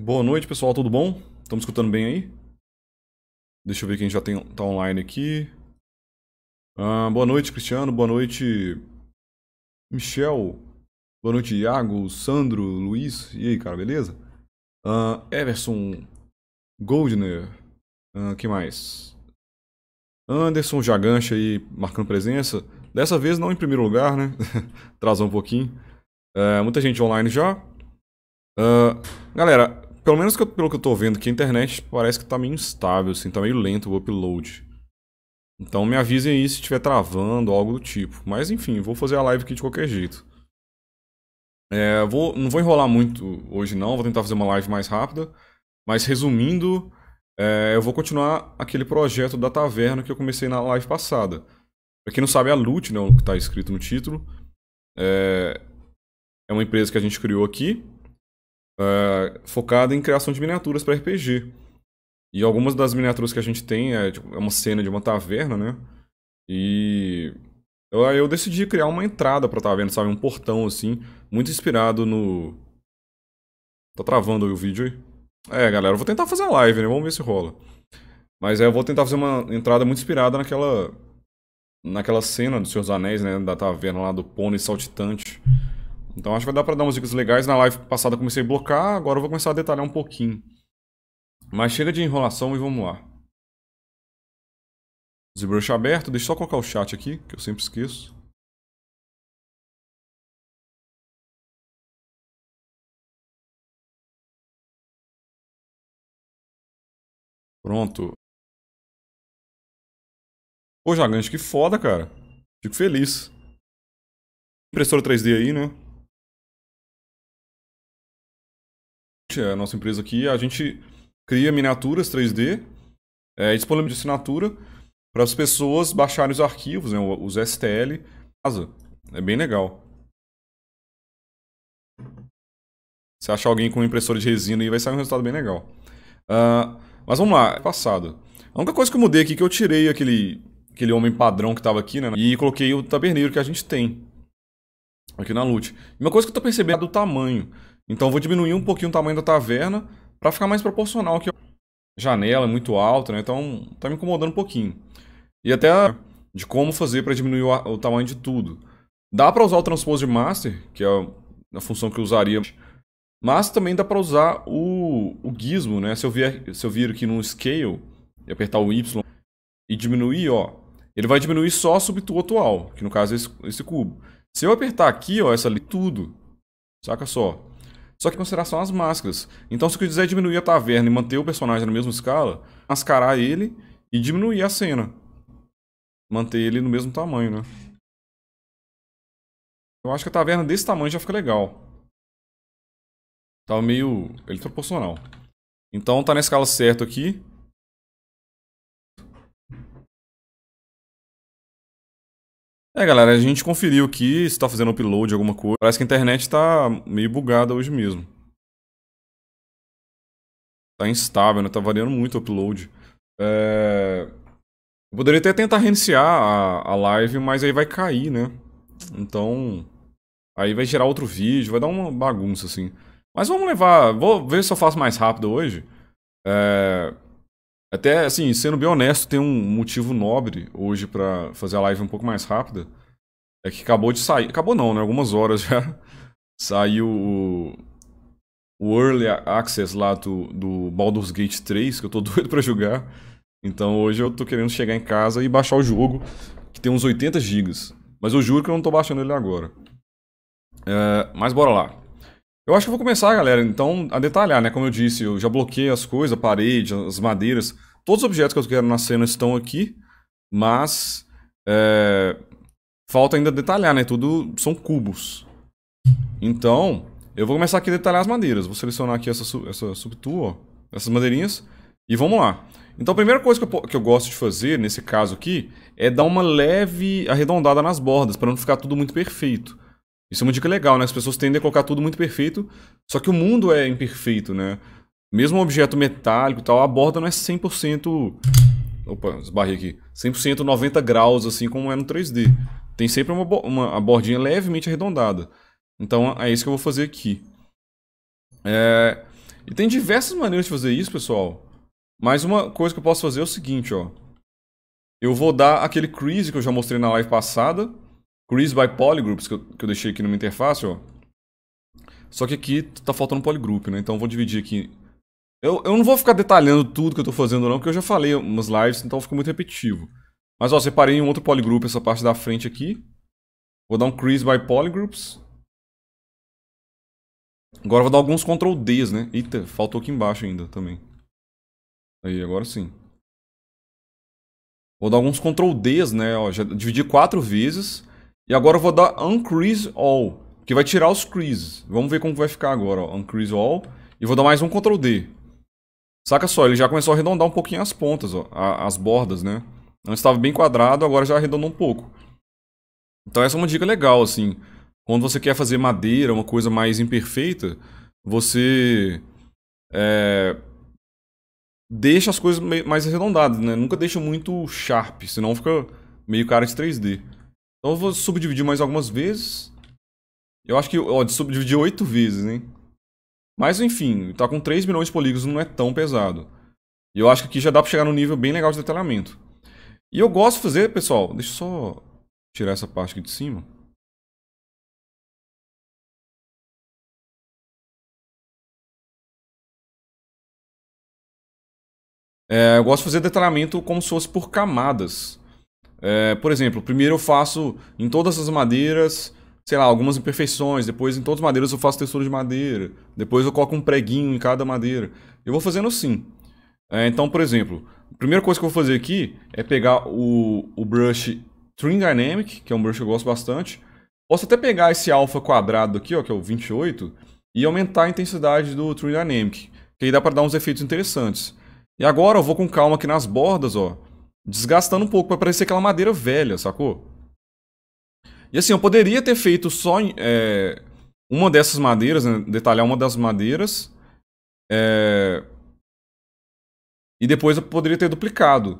Boa noite, pessoal. Tudo bom? Estamos escutando bem aí? Deixa eu ver quem já tem, tá online aqui. Ah, boa noite, Cristiano. Boa noite, Michel. Boa noite, Iago, Sandro, Luiz. E aí, cara, beleza? Ah, Everson Goldner. Ah, que mais? Anderson Jagancha aí marcando presença. Dessa vez não em primeiro lugar, né? Trazar um pouquinho. É, muita gente online já. Uh, galera, pelo menos que eu, pelo que eu tô vendo aqui, a internet parece que tá meio instável, assim, tá meio lento o upload. Então me avisem aí se estiver travando algo do tipo. Mas enfim, vou fazer a live aqui de qualquer jeito. É, vou, não vou enrolar muito hoje não, vou tentar fazer uma live mais rápida. Mas resumindo, é, eu vou continuar aquele projeto da taverna que eu comecei na live passada. Pra quem não sabe, a Loot, né, o que tá escrito no título, é, é uma empresa que a gente criou aqui é, focada em criação de miniaturas para RPG. E algumas das miniaturas que a gente tem é, tipo, é uma cena de uma taverna, né? E eu, eu decidi criar uma entrada pra taverna, sabe? Um portão, assim, muito inspirado no... Tá travando o vídeo aí? É, galera, eu vou tentar fazer a live, né? Vamos ver se rola. Mas é, eu vou tentar fazer uma entrada muito inspirada naquela... Naquela cena dos Seus Anéis, né? Da taverna lá do pônei saltitante. Então acho que vai dar pra dar umas dicas legais. Na live passada comecei a blocar, agora eu vou começar a detalhar um pouquinho. Mas chega de enrolação e vamos lá. ZBrush aberto, deixa eu só colocar o chat aqui, que eu sempre esqueço. Pronto. Pô, Jagan que foda, cara. Fico feliz. Impressora 3D aí, né? É a nossa empresa aqui, a gente cria miniaturas 3D é, é disponível de assinatura para as pessoas baixarem os arquivos, né, os STL, casa. É bem legal. Se achar alguém com impressora de resina aí, vai sair um resultado bem legal. Uh, mas vamos lá, é passado. A única coisa que eu mudei aqui é que eu tirei aquele, aquele homem padrão que estava aqui, né? E coloquei o taberneiro que a gente tem aqui na loot. E uma coisa que eu tô percebendo é do tamanho. Então eu vou diminuir um pouquinho o tamanho da taverna para ficar mais proporcional aqui. Janela é muito alta, né? Então tá me incomodando um pouquinho. E até de como fazer para diminuir o, o, tamanho de tudo. Dá para usar o transpose master, que é a, a função que eu usaria. Mas também dá para usar o, o gizmo, né? Se eu, vier, se eu vir aqui no scale e apertar o Y e diminuir, ó, ele vai diminuir só a subtua atual, que no caso é esse, esse cubo. Se eu apertar aqui, ó, essa ali, tudo, saca só, só que considerar só as máscaras. Então, se eu quiser é diminuir a taverna e manter o personagem na mesma escala, mascarar ele e diminuir a cena. Manter ele no mesmo tamanho, né? Eu acho que a taverna desse tamanho já fica legal. Tá meio... ele é proporcional. Então tá na escala certa aqui. É, galera, a gente conferiu aqui se tá fazendo upload, alguma coisa. Parece que a internet tá meio bugada hoje mesmo. Tá instável, né? Tá variando muito o upload. É... Eu poderia até tentar reiniciar a, a live, mas aí vai cair, né? Então... Aí vai gerar outro vídeo, vai dar uma bagunça, assim. Mas vamos levar... Vou ver se eu faço mais rápido hoje. É... Até, assim, sendo bem honesto, tem um motivo nobre hoje para fazer a live um pouco mais rápida. É que acabou de sair. Acabou não, né? Algumas horas já. Saiu o, o Early Access lá do, do Baldur's Gate 3, que eu tô doido para jogar. Então hoje eu tô querendo chegar em casa e baixar o jogo, que tem uns 80 gigas. Mas eu juro que eu não tô baixando ele agora. É, mas bora lá. Eu acho que vou começar, galera, então, a detalhar, né? Como eu disse, eu já bloqueei as coisas, a parede, as madeiras. Todos os objetos que eu quero na cena estão aqui, mas é, falta ainda detalhar, né? Tudo são cubos. Então, eu vou começar aqui a detalhar as madeiras. Vou selecionar aqui essa, essa essas madeirinhas, e vamos lá. Então a primeira coisa que eu, que eu gosto de fazer, nesse caso aqui, é dar uma leve arredondada nas bordas, para não ficar tudo muito perfeito. Isso é uma dica legal, né? As pessoas tendem a colocar tudo muito perfeito, só que o mundo é imperfeito, né? Mesmo um objeto metálico e tal, a borda não é 100%... Opa, esbarrei aqui. 100% 90 graus, assim como é no 3D. Tem sempre uma, uma a bordinha levemente arredondada. Então é isso que eu vou fazer aqui. É... E tem diversas maneiras de fazer isso, pessoal. Mas uma coisa que eu posso fazer é o seguinte, ó. Eu vou dar aquele crease que eu já mostrei na live passada Crease by polygroups, que eu, que eu deixei aqui numa interface, ó. Só que aqui tá faltando um polygroup, né? Então vou dividir aqui. Eu, eu não vou ficar detalhando tudo que eu tô fazendo não, porque eu já falei umas lives, então fica muito repetitivo. Mas ó, separei em um outro polygroup essa parte da frente aqui. Vou dar um crease by polygroups. Agora vou dar alguns Ctrl Ds, né? Eita, faltou aqui embaixo ainda também. Aí, agora sim. Vou dar alguns Ctrl Ds, né? Ó, já dividi quatro vezes. E agora eu vou dar Uncrease All, que vai tirar os creases. Vamos ver como vai ficar agora, ó. Uncrease All. E vou dar mais um Ctrl D. Saca só, ele já começou a arredondar um pouquinho as pontas, ó, as bordas, né? Antes então, estava bem quadrado, agora já arredondou um pouco. Então essa é uma dica legal, assim. Quando você quer fazer madeira, uma coisa mais imperfeita, você é, deixa as coisas mais arredondadas, né? Nunca deixa muito sharp, senão fica meio cara de 3D. Então eu vou subdividir mais algumas vezes. Eu acho que, ó, subdividir oito vezes, hein? Mas enfim, tá com 3 milhões de polígonos, não é tão pesado. E eu acho que aqui já dá pra chegar num nível bem legal de detalhamento. E eu gosto de fazer, pessoal, deixa eu só tirar essa parte aqui de cima. É, eu gosto de fazer detalhamento como se fosse por camadas. É, por exemplo, primeiro eu faço em todas as madeiras, sei lá, algumas imperfeições, depois em todas as madeiras eu faço textura de madeira, depois eu coloco um preguinho em cada madeira. Eu vou fazendo assim. É, então, por exemplo, a primeira coisa que eu vou fazer aqui é pegar o, o brush Trim Dynamic, que é um brush que eu gosto bastante. Posso até pegar esse alfa quadrado aqui, ó, que é o 28, e aumentar a intensidade do Trim Dynamic, que aí dá para dar uns efeitos interessantes. E agora eu vou com calma aqui nas bordas, ó, desgastando um pouco, vai parecer aquela madeira velha, sacou? E assim, eu poderia ter feito só é, uma dessas madeiras, né? detalhar uma das madeiras, é, e depois eu poderia ter duplicado.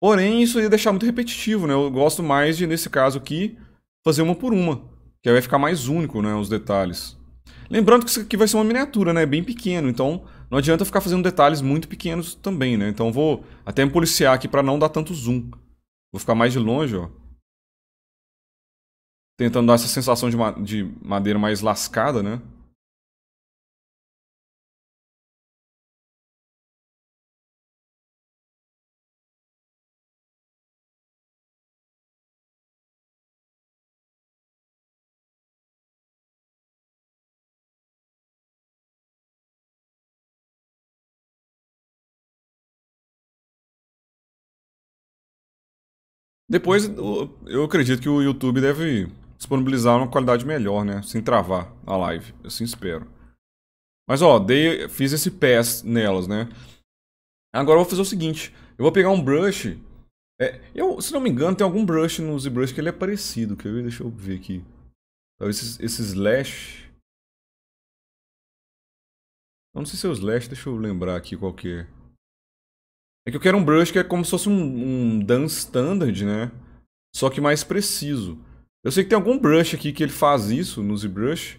Porém, isso ia deixar muito repetitivo, né? Eu gosto mais de, nesse caso aqui, fazer uma por uma, que aí vai ficar mais único, né, os detalhes. Lembrando que isso aqui vai ser uma miniatura, né, bem pequeno, então não adianta ficar fazendo detalhes muito pequenos também, né? Então vou até me policiar aqui para não dar tanto zoom. Vou ficar mais de longe, ó. Tentando dar essa sensação de, ma de madeira mais lascada, né? Depois, eu acredito que o YouTube deve disponibilizar uma qualidade melhor, né? Sem travar a live. Eu assim espero. Mas, ó, dei, fiz esse pass nelas, né? Agora eu vou fazer o seguinte. Eu vou pegar um brush. É, eu, se não me engano, tem algum brush no ZBrush que ele é parecido. Quer ver? Deixa eu ver aqui. Talvez esse, esse slash... Eu não sei se é o slash, deixa eu lembrar aqui qual que é. É que eu quero um brush que é como se fosse um, um dance standard, né? Só que mais preciso. Eu sei que tem algum brush aqui que ele faz isso no ZBrush.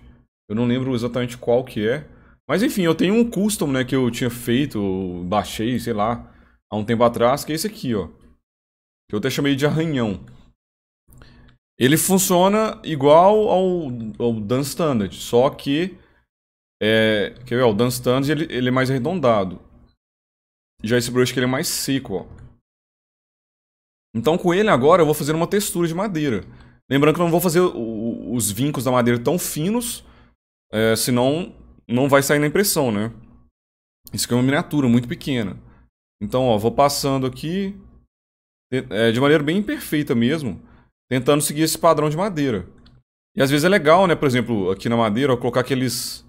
Eu não lembro exatamente qual que é. Mas enfim, eu tenho um custom, né, que eu tinha feito, baixei, sei lá, há um tempo atrás, que é esse aqui, ó. Que eu até chamei de arranhão. Ele funciona igual ao, ao Standard, só que... É, quer ver, o dance Standard ele, ele é mais arredondado. Já esse brush que ele é mais seco, ó. Então com ele agora eu vou fazer uma textura de madeira. Lembrando que eu não vou fazer o, os vincos da madeira tão finos, é, senão não vai sair na impressão, né? Isso aqui é uma miniatura muito pequena. Então, ó, vou passando aqui é, de maneira bem imperfeita mesmo, tentando seguir esse padrão de madeira. E às vezes é legal, né? Por exemplo, aqui na madeira, ó, colocar aqueles...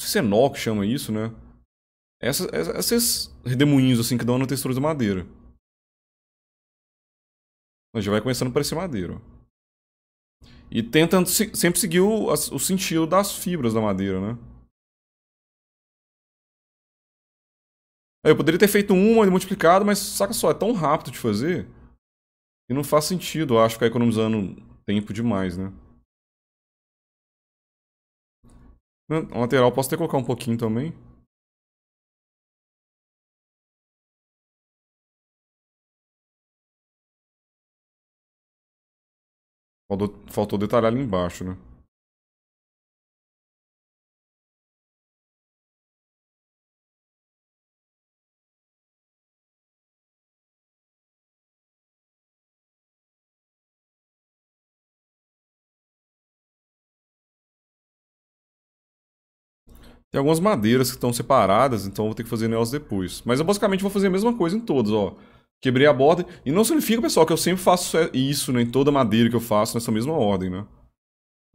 Não sei se é nó que chama isso, né? Essas, esses redemoinhos assim que dão na textura de madeira. Já vai começando a parecer madeira. E tentando sempre seguir o, o sentido das fibras da madeira, né? Eu poderia ter feito uma e multiplicado, mas saca só, é tão rápido de fazer que não faz sentido, eu acho, é economizando tempo demais, né? Na hum, lateral posso até colocar um pouquinho também. Faltou, faltou detalhar ali embaixo, né? Tem algumas madeiras que estão separadas, então vou ter que fazer elas depois. Mas eu basicamente vou fazer a mesma coisa em todos, ó. Quebrei a borda. E não significa, pessoal, que eu sempre faço isso, é né? Em toda madeira que eu faço, nessa mesma ordem, né?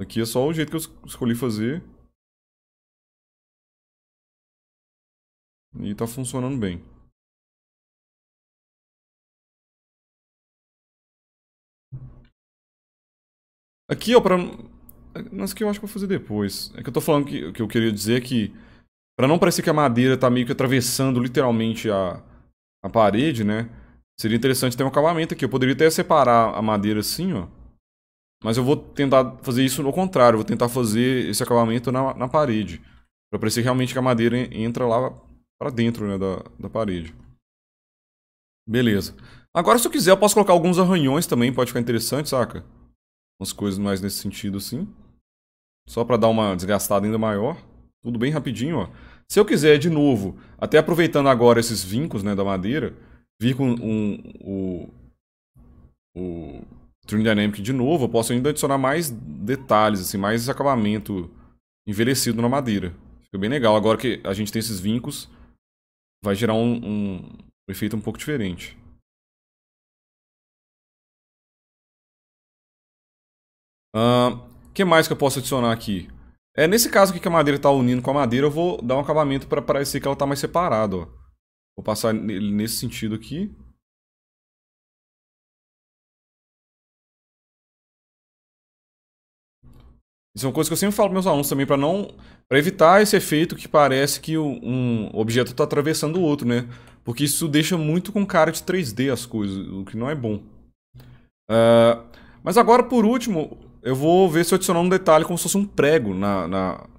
Aqui é só o jeito que eu escolhi fazer. E tá funcionando bem. Aqui, ó, pra... Mas que eu acho que eu vou fazer depois. É que eu tô falando que o que eu queria dizer é que... Pra não parecer que a madeira tá meio que atravessando literalmente a, a parede, né? Seria interessante ter um acabamento aqui. Eu poderia até separar a madeira assim, ó. Mas eu vou tentar fazer isso no contrário. Eu vou tentar fazer esse acabamento na, na parede. Pra parecer realmente que a madeira entra lá pra dentro, né, da, da parede. Beleza. Agora, se eu quiser, eu posso colocar alguns arranhões também. Pode ficar interessante, saca? Umas coisas mais nesse sentido, assim. Só pra dar uma desgastada ainda maior. Tudo bem rapidinho, ó. Se eu quiser, de novo, até aproveitando agora esses vincos, né, da madeira vir com um, o, o Trim Dynamic de novo, eu posso ainda adicionar mais detalhes, assim, mais acabamento envelhecido na madeira. Fica bem legal. Agora que a gente tem esses vincos, vai gerar um, um efeito um pouco diferente. O uh, ah, que mais que eu posso adicionar aqui? É nesse caso aqui que a madeira está unindo com a madeira, eu vou dar um acabamento para parecer que ela está mais separada. Vou passar ele nesse sentido aqui. Isso é uma coisa que eu sempre falo para meus alunos também, para não para evitar esse efeito que parece que um objeto está atravessando o outro, né? Porque isso deixa muito com cara de 3D as coisas, o que não é bom. Uh, mas agora, por último, eu vou ver se eu adicionar um detalhe como se fosse um prego na, na,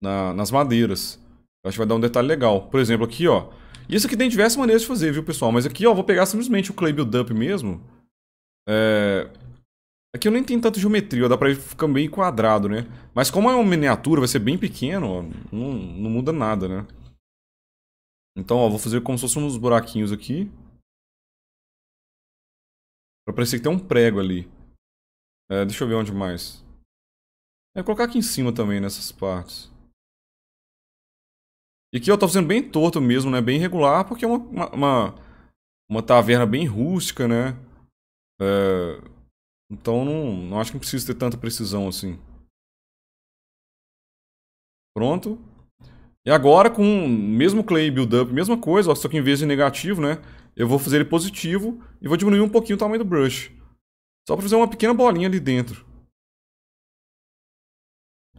na nas madeiras. Eu acho que vai dar um detalhe legal. Por exemplo, aqui, ó. Isso aqui tem diversas maneiras de fazer, viu, pessoal? Mas aqui, ó, vou pegar simplesmente o clay build-up mesmo. É... Aqui eu nem tenho tanto geometria, ó, dá pra ele ficar bem quadrado, né? Mas como é uma miniatura, vai ser bem pequeno, ó, não, não muda nada, né? Então, ó, vou fazer como se fossem uns buraquinhos aqui. Pra parecer que tem um prego ali. É, deixa eu ver onde mais. É, colocar aqui em cima também, nessas partes. E que eu tô fazendo bem torto mesmo, né? Bem regular, porque é uma, uma, uma taverna bem rústica, né? É... Então não, não acho que precisa ter tanta precisão assim. Pronto. E agora com o mesmo clay build-up, mesma coisa, só que em vez de negativo, né? Eu vou fazer ele positivo e vou diminuir um pouquinho o tamanho do brush. Só para fazer uma pequena bolinha ali dentro.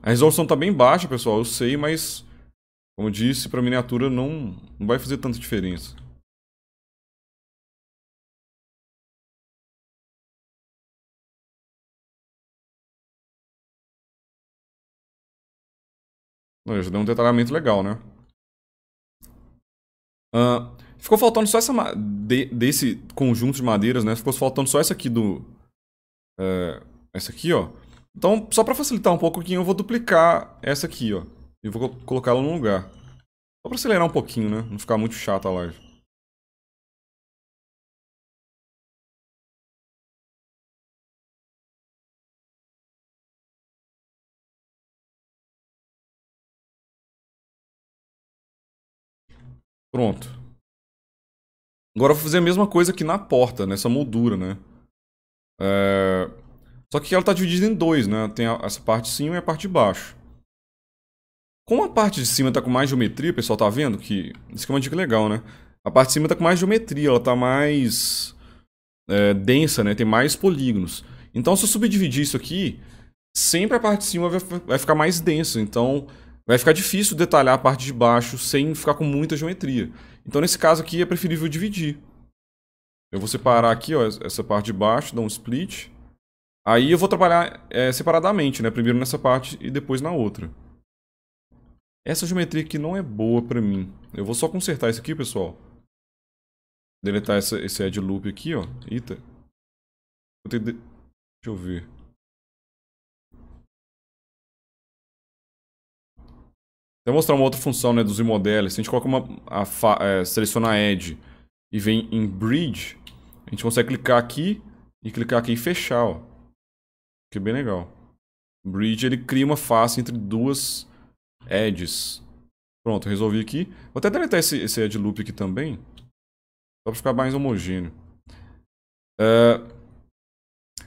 A resolução tá bem baixa, pessoal, eu sei, mas como eu disse, para miniatura não, não vai fazer tanta diferença. já deu um detalhamento legal, né? Uh, ficou faltando só essa de, desse conjunto de madeiras, né? Ficou faltando só essa aqui do... Uh, essa aqui, ó. Então, só para facilitar um pouco aqui, eu vou duplicar essa aqui, ó. E vou colocar ela no lugar. Só pra acelerar um pouquinho, né? Não ficar muito chata a live. Pronto. Agora eu vou fazer a mesma coisa aqui na porta, nessa né? moldura, né? É... Só que ela tá dividida em dois, né? Tem essa parte de cima e a parte de baixo. Como a parte de cima tá com mais geometria, o pessoal tá vendo que... Isso aqui é uma dica legal, né? A parte de cima tá com mais geometria, ela tá mais é, densa, né? Tem mais polígonos. Então, se eu subdividir isso aqui, sempre a parte de cima vai, vai ficar mais densa. Então, vai ficar difícil detalhar a parte de baixo sem ficar com muita geometria. Então, nesse caso aqui, é preferível dividir. Eu vou separar aqui, ó, essa parte de baixo, dar um split. Aí eu vou trabalhar é, separadamente, né? Primeiro nessa parte e depois na outra. Essa geometria aqui não é boa pra mim. Eu vou só consertar isso aqui, pessoal. Deletar essa, esse add loop aqui, ó. Eita. Vou ter de... Deixa eu ver. Vou mostrar uma outra função, né, dos imodelos. Se a gente coloca uma... A fa, é, selecionar edge e vem em bridge, a gente consegue clicar aqui e clicar aqui e fechar, ó. Que é bem legal. Bridge, ele cria uma face entre duas Edges. Pronto, resolvi aqui. Vou até deletar esse, esse Edge Loop aqui também. Só para ficar mais homogêneo. Uh,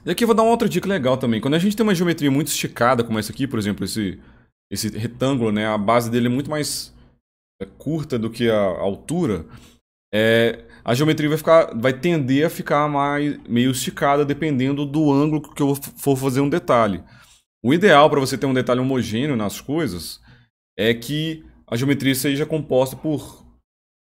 e aqui eu vou dar uma outra dica legal também. Quando a gente tem uma geometria muito esticada, como essa aqui, por exemplo, esse, esse retângulo, né? A base dele é muito mais é, curta do que a altura. É, a geometria vai, ficar, vai tender a ficar mais, meio esticada dependendo do ângulo que eu for fazer um detalhe. O ideal para você ter um detalhe homogêneo nas coisas é que a geometria seja composta por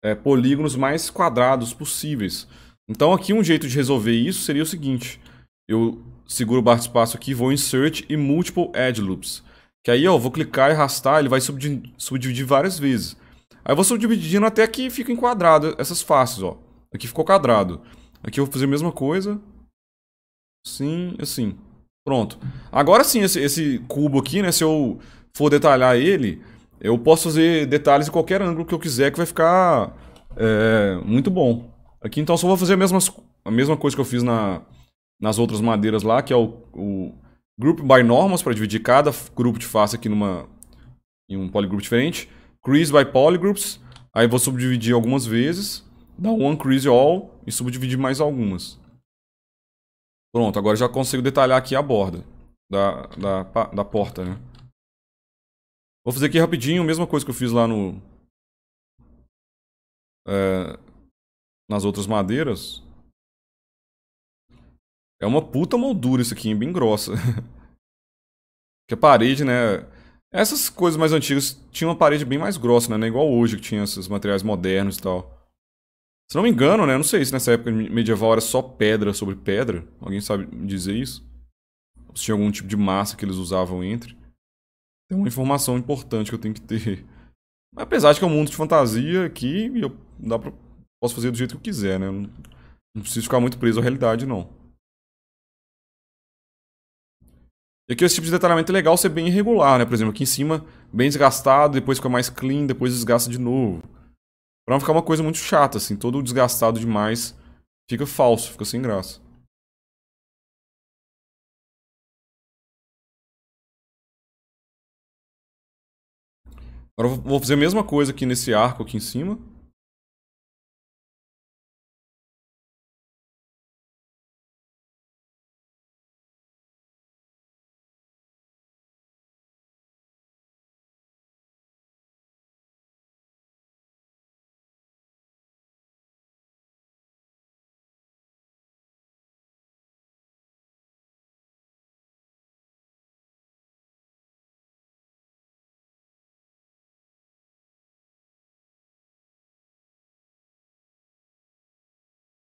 é, polígonos mais quadrados possíveis. Então aqui um jeito de resolver isso seria o seguinte, eu seguro o barra espaço aqui, vou em Search e Multiple Edge Loops. Que aí ó, eu vou clicar e arrastar, ele vai subdividir, subdividir várias vezes. Aí eu vou subdividindo até que fica enquadrado essas faces, ó. Aqui ficou quadrado. Aqui eu vou fazer a mesma coisa. Sim, assim. Pronto. Agora sim, esse, esse cubo aqui, né, se eu for detalhar ele, eu posso fazer detalhes em qualquer ângulo que eu quiser que vai ficar é, muito bom. Aqui então só vou fazer a mesma, a mesma coisa que eu fiz na, nas outras madeiras lá, que é o, o group by normals para dividir cada grupo de face aqui numa, em um polygroup diferente. Crease by polygroups, aí vou subdividir algumas vezes, dar one crease all e subdividir mais algumas. Pronto, agora já consigo detalhar aqui a borda da, da, da porta, né? Vou fazer aqui rapidinho a mesma coisa que eu fiz lá no... É, nas outras madeiras. É uma puta moldura isso aqui, bem grossa. Porque a parede, né... Essas coisas mais antigas tinham uma parede bem mais grossa, né? Não é igual hoje que tinha esses materiais modernos e tal. Se não me engano, né? Não sei se nessa época medieval era só pedra sobre pedra. Alguém sabe dizer isso? Se tinha algum tipo de massa que eles usavam entre. Tem uma informação importante que eu tenho que ter. Apesar de que é um mundo de fantasia aqui, eu dá pra, posso fazer do jeito que eu quiser, né? não, não preciso ficar muito preso à realidade, não. E aqui esse tipo de detalhamento é legal ser bem irregular, né? Por exemplo, aqui em cima, bem desgastado, depois fica mais clean, depois desgasta de novo. Pra não ficar uma coisa muito chata, assim. Todo desgastado demais fica falso, fica sem graça. Agora eu vou fazer a mesma coisa aqui nesse arco aqui em cima.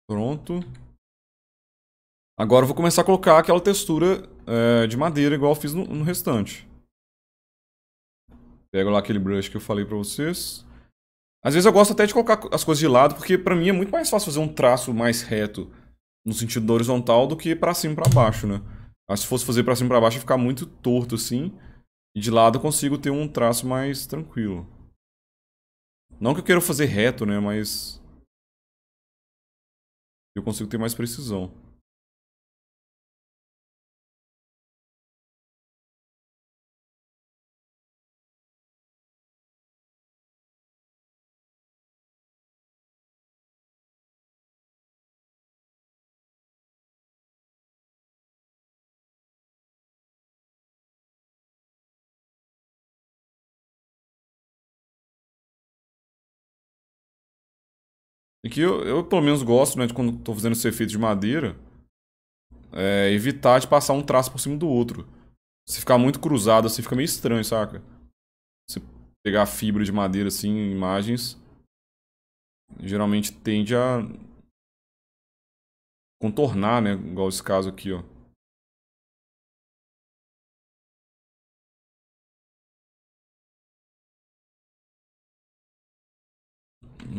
Pronto. Agora eu vou começar a colocar aquela textura é, de madeira igual eu fiz no, no restante. Pego lá aquele brush que eu falei pra vocês. Às vezes eu gosto até de colocar as coisas de lado, porque pra mim é muito mais fácil fazer um traço mais reto no sentido horizontal do que pra cima e pra baixo, né? Mas se fosse fazer pra cima e pra baixo ia ficar muito torto assim. E de lado eu consigo ter um traço mais tranquilo. Não que eu queira fazer reto, né? Mas eu consigo ter mais precisão. E que eu, eu pelo menos gosto, né, de quando estou fazendo esse efeito de madeira, é, evitar de passar um traço por cima do outro. Se ficar muito cruzado assim, fica meio estranho, saca? Se pegar fibra de madeira assim, imagens, geralmente tende a contornar, né? Igual esse caso aqui, ó.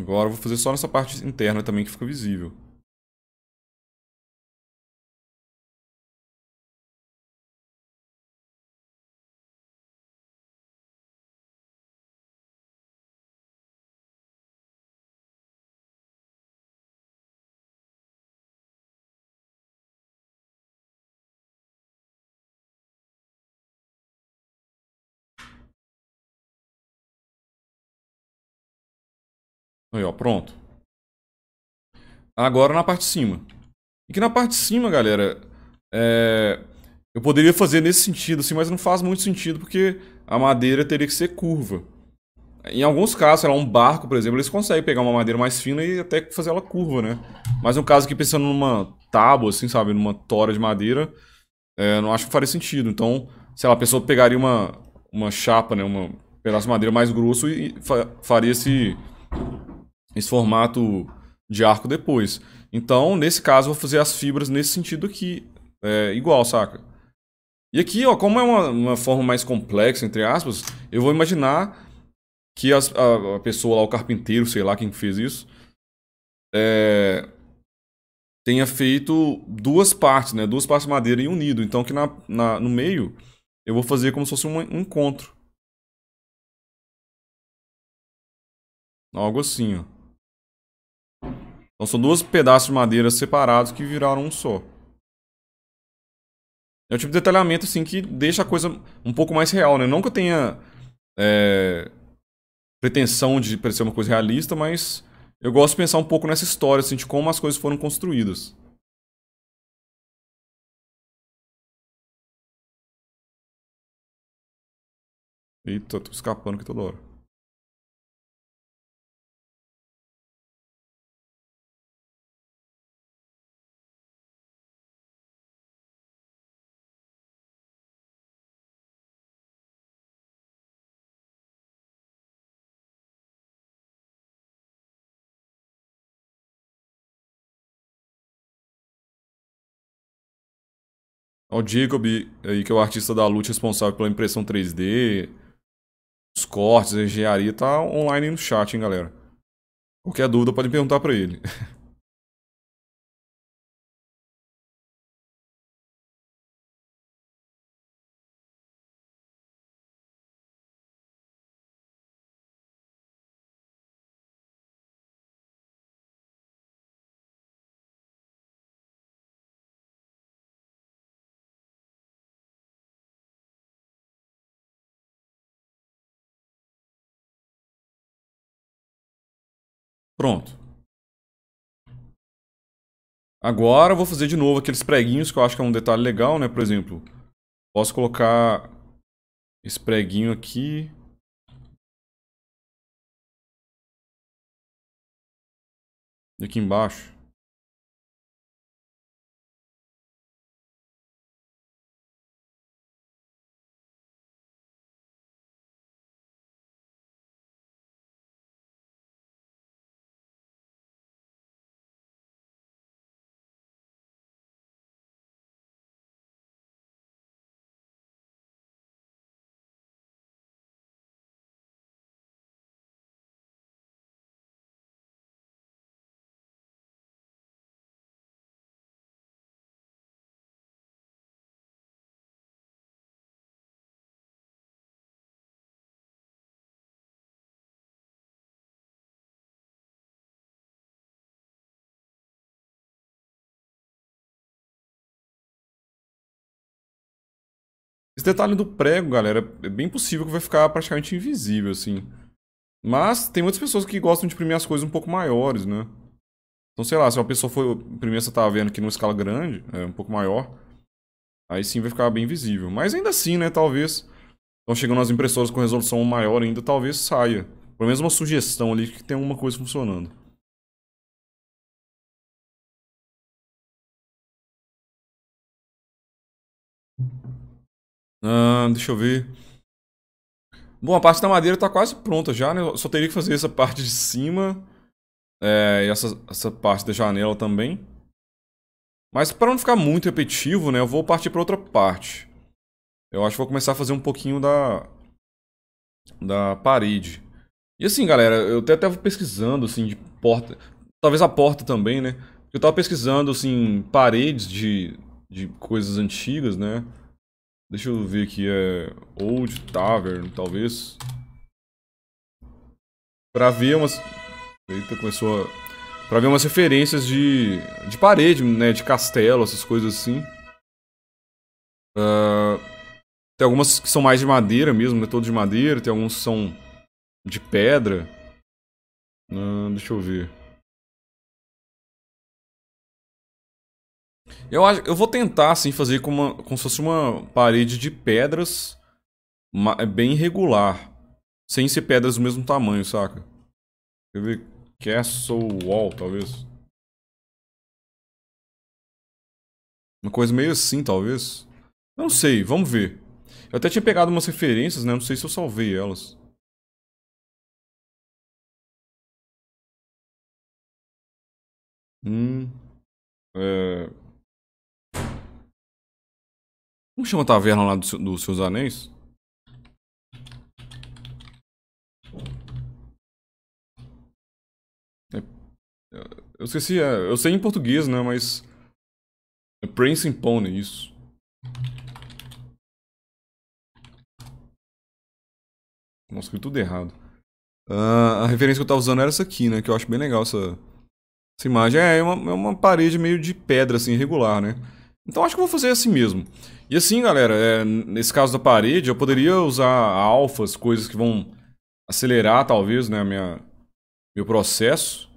Agora eu vou fazer só nessa parte interna também que fica visível. Aí, ó, pronto. Agora na parte de cima. E que na parte de cima, galera, é... eu poderia fazer nesse sentido, assim, mas não faz muito sentido porque a madeira teria que ser curva. Em alguns casos, sei lá, um barco, por exemplo, eles conseguem pegar uma madeira mais fina e até fazer ela curva, né? Mas no caso aqui, pensando numa tábua, assim, sabe? Numa tora de madeira, é, não acho que faria sentido. Então, sei lá, a pessoa pegaria uma, uma chapa, né? Uma, um pedaço de madeira mais grosso e fa faria esse, esse formato de arco depois. Então, nesse caso, eu vou fazer as fibras nesse sentido aqui, é, igual, saca? E aqui, ó, como é uma, uma, forma mais complexa, entre aspas, eu vou imaginar que as, a, a, pessoa lá, o carpinteiro, sei lá quem fez isso, é, tenha feito duas partes, né? Duas partes de madeira e unido. Então, aqui na, na, no meio, eu vou fazer como se fosse um encontro. Algo assim, ó. Então são dois pedaços de madeira separados que viraram um só. É um tipo de detalhamento assim que deixa a coisa um pouco mais real, né? Não que eu tenha é, pretensão de parecer uma coisa realista, mas eu gosto de pensar um pouco nessa história, assim, de como as coisas foram construídas. Eita, tô escapando aqui toda hora. O Jacob, aí, que é o artista da Lute responsável pela impressão 3D, os cortes, a engenharia, tá online no chat, hein, galera. Qualquer dúvida pode perguntar para ele. Pronto. Agora eu vou fazer de novo aqueles preguinhos que eu acho que é um detalhe legal, né? Por exemplo, posso colocar esse preguinho aqui. aqui embaixo. detalhe do prego, galera, é bem possível que vai ficar praticamente invisível, assim. Mas tem muitas pessoas que gostam de imprimir as coisas um pouco maiores, né? Então, sei lá, se uma pessoa for imprimir essa tá vendo aqui numa escala grande, é, um pouco maior, aí sim vai ficar bem visível. Mas ainda assim, né, talvez... Estão chegando as impressoras com resolução maior ainda, talvez saia. Pelo menos uma sugestão ali que tem alguma coisa funcionando. Ah, deixa eu ver. Bom, a parte da madeira tá quase pronta já, né? Eu só teria que fazer essa parte de cima. É, e essa, essa parte da janela também. Mas para não ficar muito repetitivo, né? Eu vou partir para outra parte. Eu acho que vou começar a fazer um pouquinho da... Da parede. E assim, galera, eu até estava pesquisando, assim, de porta... Talvez a porta também, né? Eu estava pesquisando, assim, paredes de, de coisas antigas, né? Deixa eu ver aqui, é Old Tavern, talvez. Pra ver umas... Eita, começou a... Pra ver umas referências de, de parede, né, de castelo, essas coisas assim. Uh... Tem algumas que são mais de madeira mesmo, né, todo de madeira, tem alguns que são de pedra. Uh... Deixa eu ver. Eu, acho, eu vou tentar, assim, fazer com uma, como se fosse uma parede de pedras bem regular. Sem ser pedras do mesmo tamanho, saca? Quer ver? Castle Wall, talvez. Uma coisa meio assim, talvez. Não sei, vamos ver. Eu até tinha pegado umas referências, né? Não sei se eu salvei elas. Hum. É... Como chama a taverna lá dos do seus anéis? É, é, eu esqueci, é, eu sei em português, né, mas... É Prince Pony, isso. Nossa, escrevi tudo errado. Uh, a referência que eu tava usando era essa aqui, né? Que eu acho bem legal essa, essa imagem. É, é uma, é uma parede meio de pedra, assim, irregular, né? Então acho que vou fazer assim mesmo. E assim, galera, é, nesse caso da parede, eu poderia usar alfas, coisas que vão acelerar, talvez, né, minha, meu processo.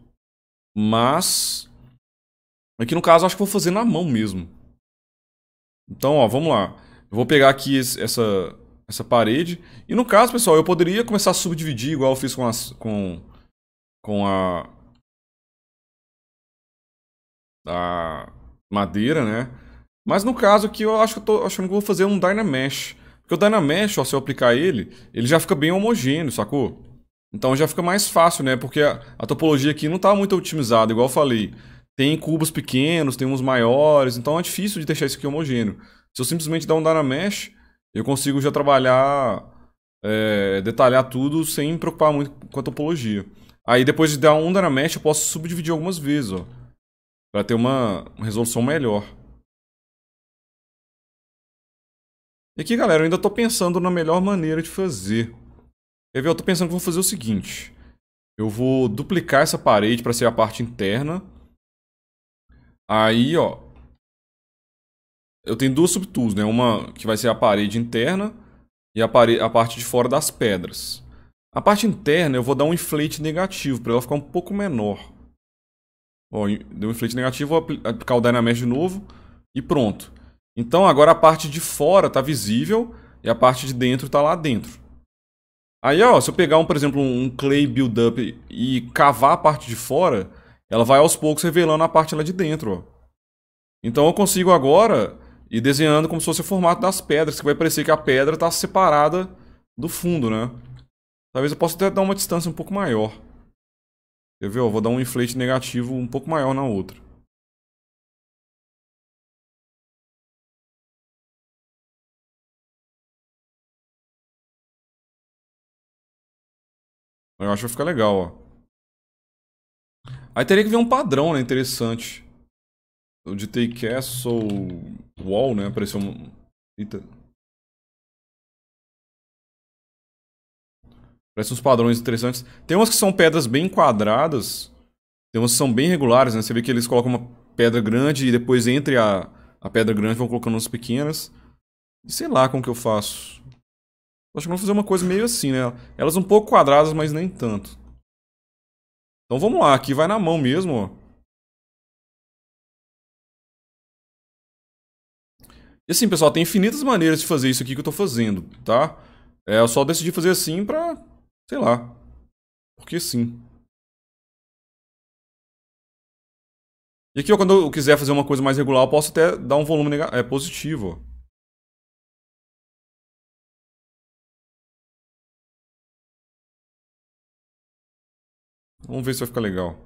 Mas... Aqui no caso, acho que vou fazer na mão mesmo. Então, ó, vamos lá. Eu vou pegar aqui esse, essa, essa parede. E no caso, pessoal, eu poderia começar a subdividir, igual eu fiz com, as, com, com a... A madeira, né? Mas no caso aqui, eu acho que eu tô achando que eu vou fazer um Dynamesh. Porque o Dynamesh, ó, se eu aplicar ele, ele já fica bem homogêneo, sacou? Então já fica mais fácil, né? Porque a, a topologia aqui não está muito otimizada, igual eu falei. Tem cubos pequenos, tem uns maiores, então é difícil de deixar isso aqui homogêneo. Se eu simplesmente dar um Dynamesh, eu consigo já trabalhar, é, detalhar tudo sem me preocupar muito com a topologia. Aí depois de dar um Dynamesh, eu posso subdividir algumas vezes, ó. Pra ter uma resolução melhor. E aqui, galera, eu ainda tô pensando na melhor maneira de fazer. Quer ver? Eu tô pensando que vou fazer o seguinte. Eu vou duplicar essa parede para ser a parte interna. Aí, ó. Eu tenho duas subtools, né? Uma que vai ser a parede interna e a, parede, a parte de fora das pedras. A parte interna eu vou dar um inflate negativo para ela ficar um pouco menor. Ó, deu um inflate negativo, vou aplicar o Dynamesh de novo e pronto. Então agora a parte de fora está visível e a parte de dentro está lá dentro. Aí, ó, se eu pegar, um, por exemplo, um clay build-up e cavar a parte de fora, ela vai aos poucos revelando a parte lá de dentro, ó. Então eu consigo agora ir desenhando como se fosse o formato das pedras, que vai parecer que a pedra está separada do fundo, né? Talvez eu possa até dar uma distância um pouco maior. Quer ver? Eu vou dar um inflate negativo um pouco maior na outra. Eu acho que vai ficar legal, ó. Aí teria que ver um padrão, né? Interessante. de take Castle Wall, né? Apareceu um... Eita. Parece uns padrões interessantes. Tem umas que são pedras bem quadradas. Tem umas que são bem regulares, né? Você vê que eles colocam uma pedra grande e depois entre a, a pedra grande vão colocando umas pequenas. E sei lá como que eu faço. Acho que vamos fazer uma coisa meio assim, né? Elas um pouco quadradas, mas nem tanto. Então vamos lá, aqui vai na mão mesmo, ó. E assim, pessoal, tem infinitas maneiras de fazer isso aqui que eu tô fazendo, tá? É, eu só decidi fazer assim pra... Sei lá. Porque sim. E aqui, ó, quando eu quiser fazer uma coisa mais regular, eu posso até dar um volume é, positivo, ó. Vamos ver se vai ficar legal.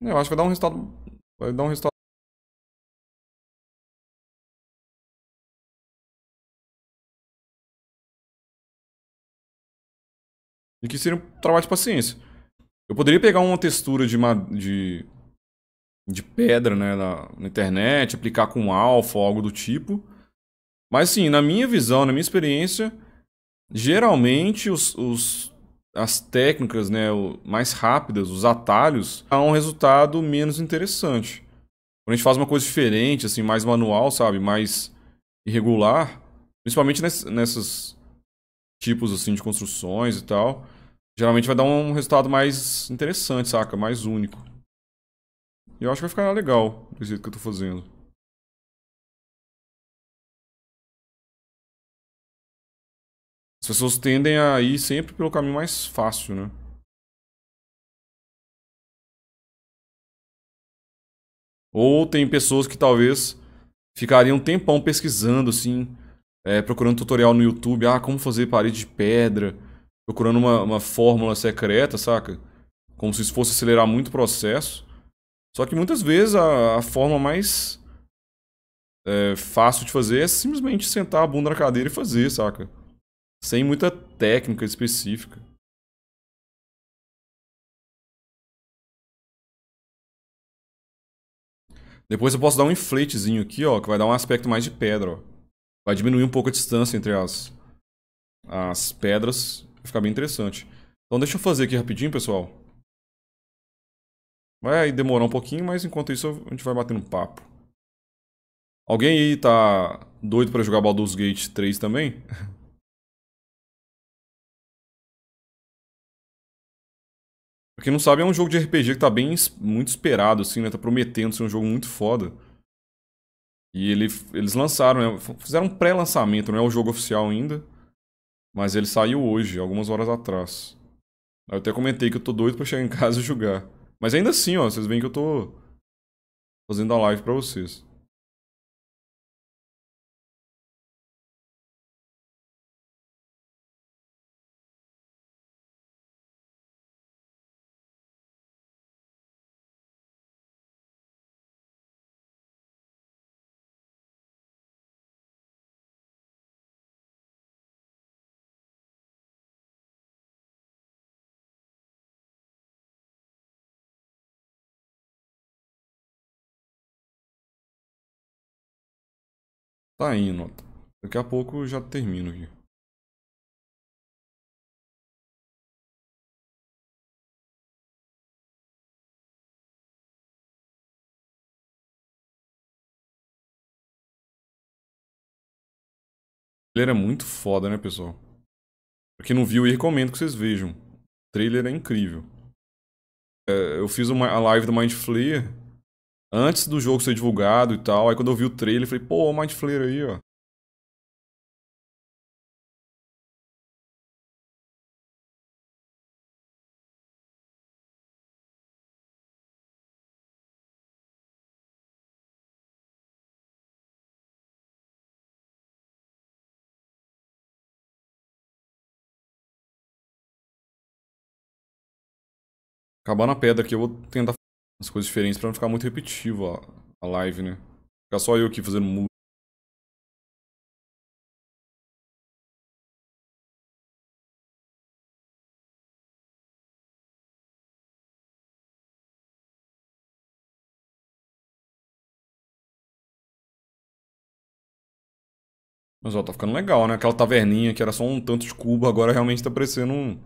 Eu acho que vai dar um resultado. Vai dar um resultado. E que seria um trabalho de paciência. Eu poderia pegar uma textura de, de, de pedra né, na, na internet, aplicar com alfa ou algo do tipo. Mas sim, na minha visão, na minha experiência, geralmente os, os as técnicas né, mais rápidas, os atalhos, dão um resultado menos interessante. Quando a gente faz uma coisa diferente, assim, mais manual, sabe? Mais irregular, principalmente nessas, tipos assim de construções e tal, geralmente vai dar um resultado mais interessante, saca? Mais único. E eu acho que vai ficar legal do jeito que eu tô fazendo. As pessoas tendem a ir sempre pelo caminho mais fácil, né? Ou tem pessoas que talvez ficariam um tempão pesquisando, assim, é, procurando tutorial no YouTube, ah, como fazer parede de pedra, procurando uma, uma fórmula secreta, saca? Como se isso fosse acelerar muito o processo. Só que muitas vezes a, a forma mais é, fácil de fazer é simplesmente sentar a bunda na cadeira e fazer, saca? Sem muita técnica específica. Depois eu posso dar um inflatezinho aqui, ó, que vai dar um aspecto mais de pedra, ó. Vai diminuir um pouco a distância entre as, as pedras. Vai ficar bem interessante. Então deixa eu fazer aqui rapidinho, pessoal. Vai demorar um pouquinho, mas enquanto isso a gente vai batendo papo. Alguém aí tá doido para jogar Baldur's Gate 3 também? pra quem não sabe, é um jogo de RPG que tá bem muito esperado, assim, né? Tá prometendo ser um jogo muito foda. E ele, eles lançaram, é, fizeram um pré-lançamento, não é o jogo oficial ainda. Mas ele saiu hoje, algumas horas atrás. Eu até comentei que eu tô doido pra chegar em casa e jogar. Mas ainda assim, ó, vocês veem que eu tô fazendo a live pra vocês. Tá indo. Daqui a pouco eu já termino aqui. O trailer é muito foda, né, pessoal? Pra quem não viu, eu recomendo que vocês vejam. O trailer é incrível. É, eu fiz uma, a live do Mind Flayer antes do jogo ser divulgado e tal. Aí quando eu vi o trailer, eu falei, pô, o Mind Flayer aí, ó. Acabar na pedra aqui, eu vou tentar umas coisas diferentes pra não ficar muito repetitivo a, a live, né? Ficar só eu aqui fazendo música. Mas ó, tá ficando legal, né? Aquela taverninha que era só um tanto de cubo, agora realmente tá parecendo um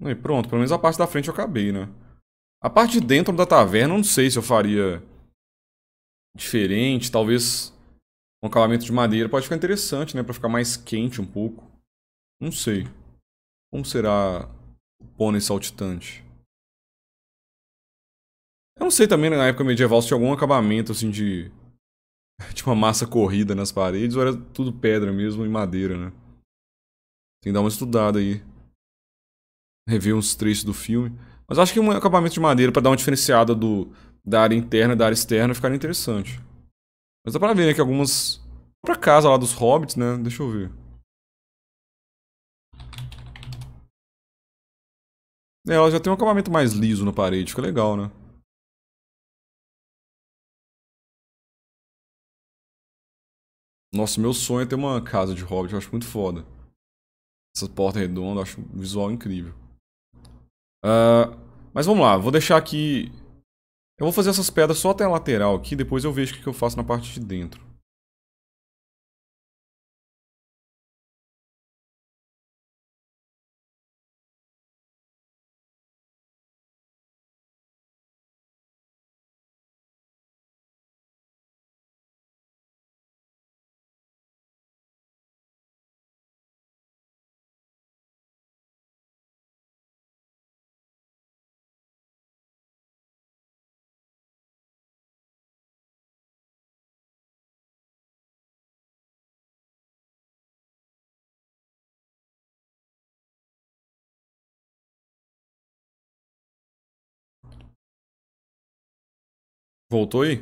e pronto, pelo menos a parte da frente eu acabei, né? A parte de dentro da taverna, não sei se eu faria diferente, talvez um acabamento de madeira pode ficar interessante, né, para ficar mais quente um pouco. Não sei. Como será o pônei saltitante? Eu não sei também, né, na época medieval, se tinha algum acabamento, assim, de... de uma massa corrida nas paredes, ou era tudo pedra mesmo e madeira, né? Tem que dar uma estudada aí rever uns trechos do filme. Mas acho que um acabamento de madeira para dar uma diferenciada do, da área interna e da área externa ficaria interessante. Mas dá pra ver, né, que algumas... Pra casa lá dos hobbits, né? Deixa eu ver. É, ela já tem um acabamento mais liso na parede, fica legal, né? Nossa, meu sonho é ter uma casa de hobbit, eu acho muito foda. Essa porta redonda, eu acho um visual incrível. Uh, mas vamos lá, vou deixar aqui... Eu vou fazer essas pedras só até a lateral aqui, depois eu vejo o que eu faço na parte de dentro. Voltou aí?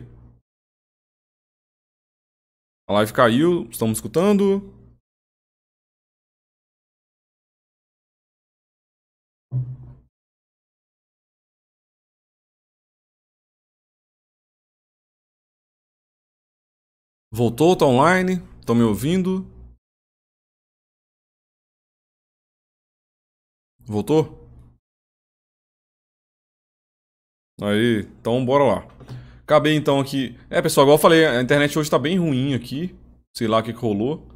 A live caiu, estamos escutando? Voltou, tá online? Estão tá me ouvindo? Voltou? Aí, então bora lá. Acabei então aqui. É, pessoal, igual eu falei, a internet hoje tá bem ruim aqui. Sei lá o que, que rolou.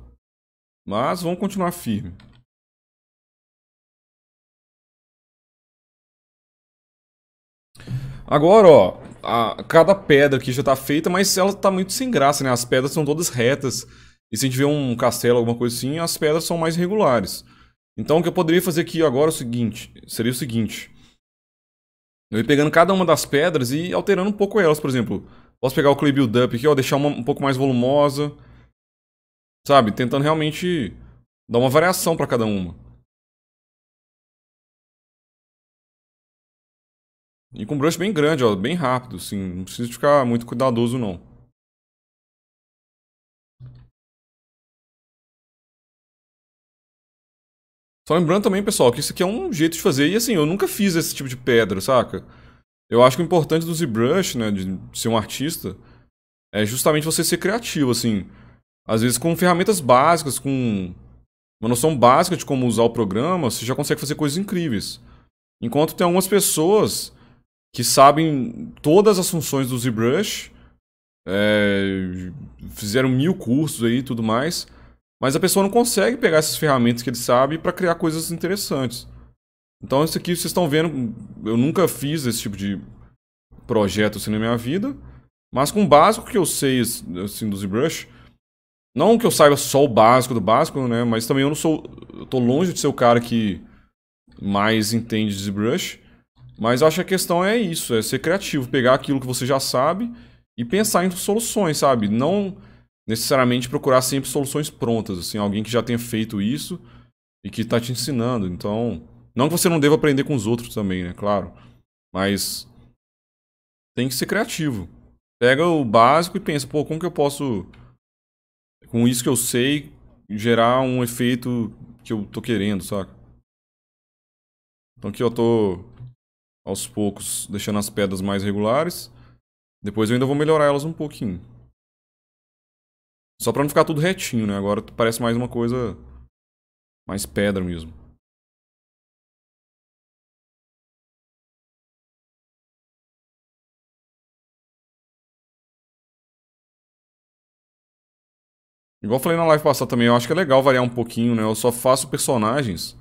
Mas vamos continuar firme. Agora, ó, a, cada pedra aqui já tá feita, mas ela tá muito sem graça, né? As pedras são todas retas. E se a gente vê um castelo, alguma coisa assim, as pedras são mais regulares. Então o que eu poderia fazer aqui agora é o seguinte, seria o seguinte. Eu ia pegando cada uma das pedras e alterando um pouco elas, por exemplo. Posso pegar o clay build up aqui, ó, deixar uma um pouco mais volumosa. Sabe? Tentando realmente dar uma variação para cada uma. E com um brush bem grande, ó, bem rápido, assim. Não precisa ficar muito cuidadoso, não. Só lembrando também, pessoal, que isso aqui é um jeito de fazer. E assim, eu nunca fiz esse tipo de pedra, saca? Eu acho que o importante do ZBrush, né, de ser um artista, é justamente você ser criativo, assim. Às vezes com ferramentas básicas, com uma noção básica de como usar o programa, você já consegue fazer coisas incríveis. Enquanto tem algumas pessoas que sabem todas as funções do ZBrush, é, fizeram mil cursos aí e tudo mais, mas a pessoa não consegue pegar essas ferramentas que ele sabe para criar coisas interessantes. Então, isso aqui vocês estão vendo, eu nunca fiz esse tipo de projeto assim na minha vida, mas com o básico que eu sei assim do ZBrush, não que eu saiba só o básico do básico, né, mas também eu não sou, eu tô longe de ser o cara que mais entende de ZBrush, mas eu acho que a questão é isso, é ser criativo, pegar aquilo que você já sabe e pensar em soluções, sabe? Não necessariamente procurar sempre soluções prontas, assim, alguém que já tenha feito isso e que está te ensinando. Então, não que você não deva aprender com os outros também, né? Claro. Mas tem que ser criativo. Pega o básico e pensa, pô, como que eu posso, com isso que eu sei, gerar um efeito que eu tô querendo, saca? Então aqui eu tô, aos poucos, deixando as pedras mais regulares. Depois eu ainda vou melhorar elas um pouquinho. Só pra não ficar tudo retinho, né? Agora parece mais uma coisa... Mais pedra mesmo. Igual eu falei na live passada também, eu acho que é legal variar um pouquinho, né? Eu só faço personagens.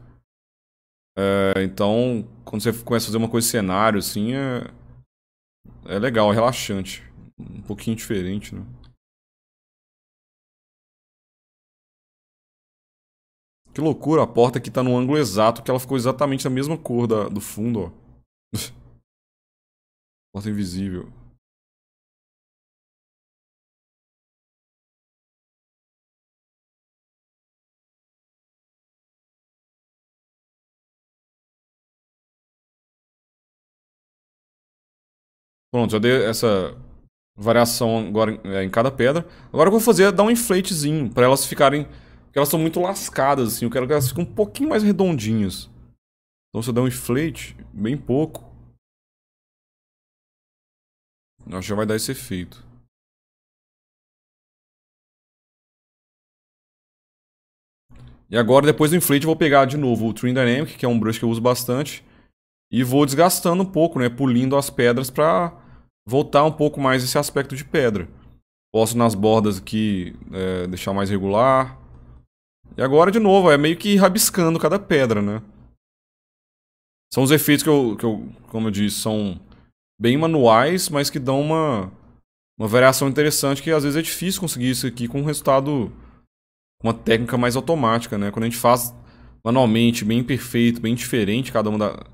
É, então, quando você começa a fazer uma coisa cenário, assim, é... É legal, é relaxante. Um pouquinho diferente, né? Que loucura, a porta aqui tá no ângulo exato, que ela ficou exatamente da mesma cor da, do fundo, ó. porta invisível. Pronto, já dei essa variação agora em, é, em cada pedra. Agora o que eu vou fazer é dar um inflatezinho para elas ficarem elas são muito lascadas, assim. Eu quero que elas fiquem um pouquinho mais redondinhas. Então eu dá um inflate, bem pouco. Acho que já vai dar esse efeito. E agora, depois do inflate, eu vou pegar de novo o Trim Dynamic, que é um brush que eu uso bastante. E vou desgastando um pouco, né? Pulindo as pedras para voltar um pouco mais esse aspecto de pedra. Posso nas bordas aqui é, deixar mais regular. E agora, de novo, é meio que rabiscando cada pedra, né? São os efeitos que eu, que eu como eu disse, são bem manuais, mas que dão uma, uma variação interessante que às vezes é difícil conseguir isso aqui com um resultado, uma técnica mais automática, né? Quando a gente faz manualmente, bem perfeito, bem diferente, cada uma da,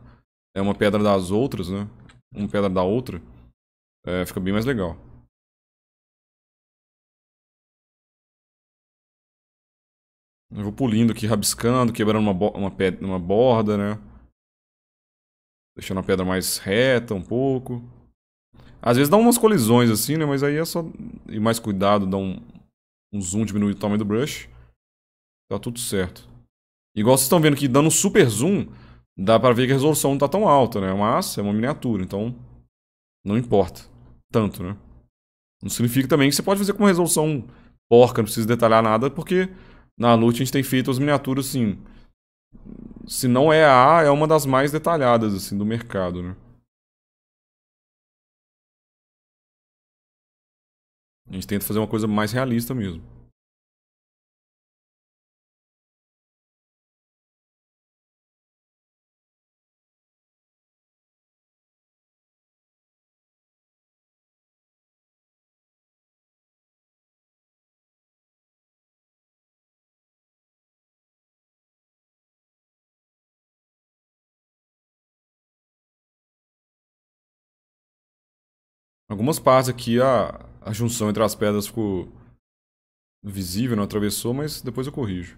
é uma pedra das outras, né? Uma pedra da outra, é, fica bem mais legal. Eu vou pulindo aqui, rabiscando, quebrando uma, uma, pedra, uma borda, né? Deixando a pedra mais reta um pouco. Às vezes dá umas colisões assim, né? Mas aí é só ir mais cuidado, dar um, um zoom, diminuir o tamanho do brush. Tá tudo certo. Igual vocês estão vendo que dando super zoom, dá pra ver que a resolução não tá tão alta, né? É Mas é uma miniatura, então não importa tanto, né? Não significa também que você pode fazer com uma resolução porca, não precisa detalhar nada, porque na Nut a gente tem feito as miniaturas, assim. Se não é a A, é uma das mais detalhadas, assim, do mercado, né? A gente tenta fazer uma coisa mais realista mesmo. algumas partes aqui a, a junção entre as pedras ficou visível, não atravessou, mas depois eu corrijo.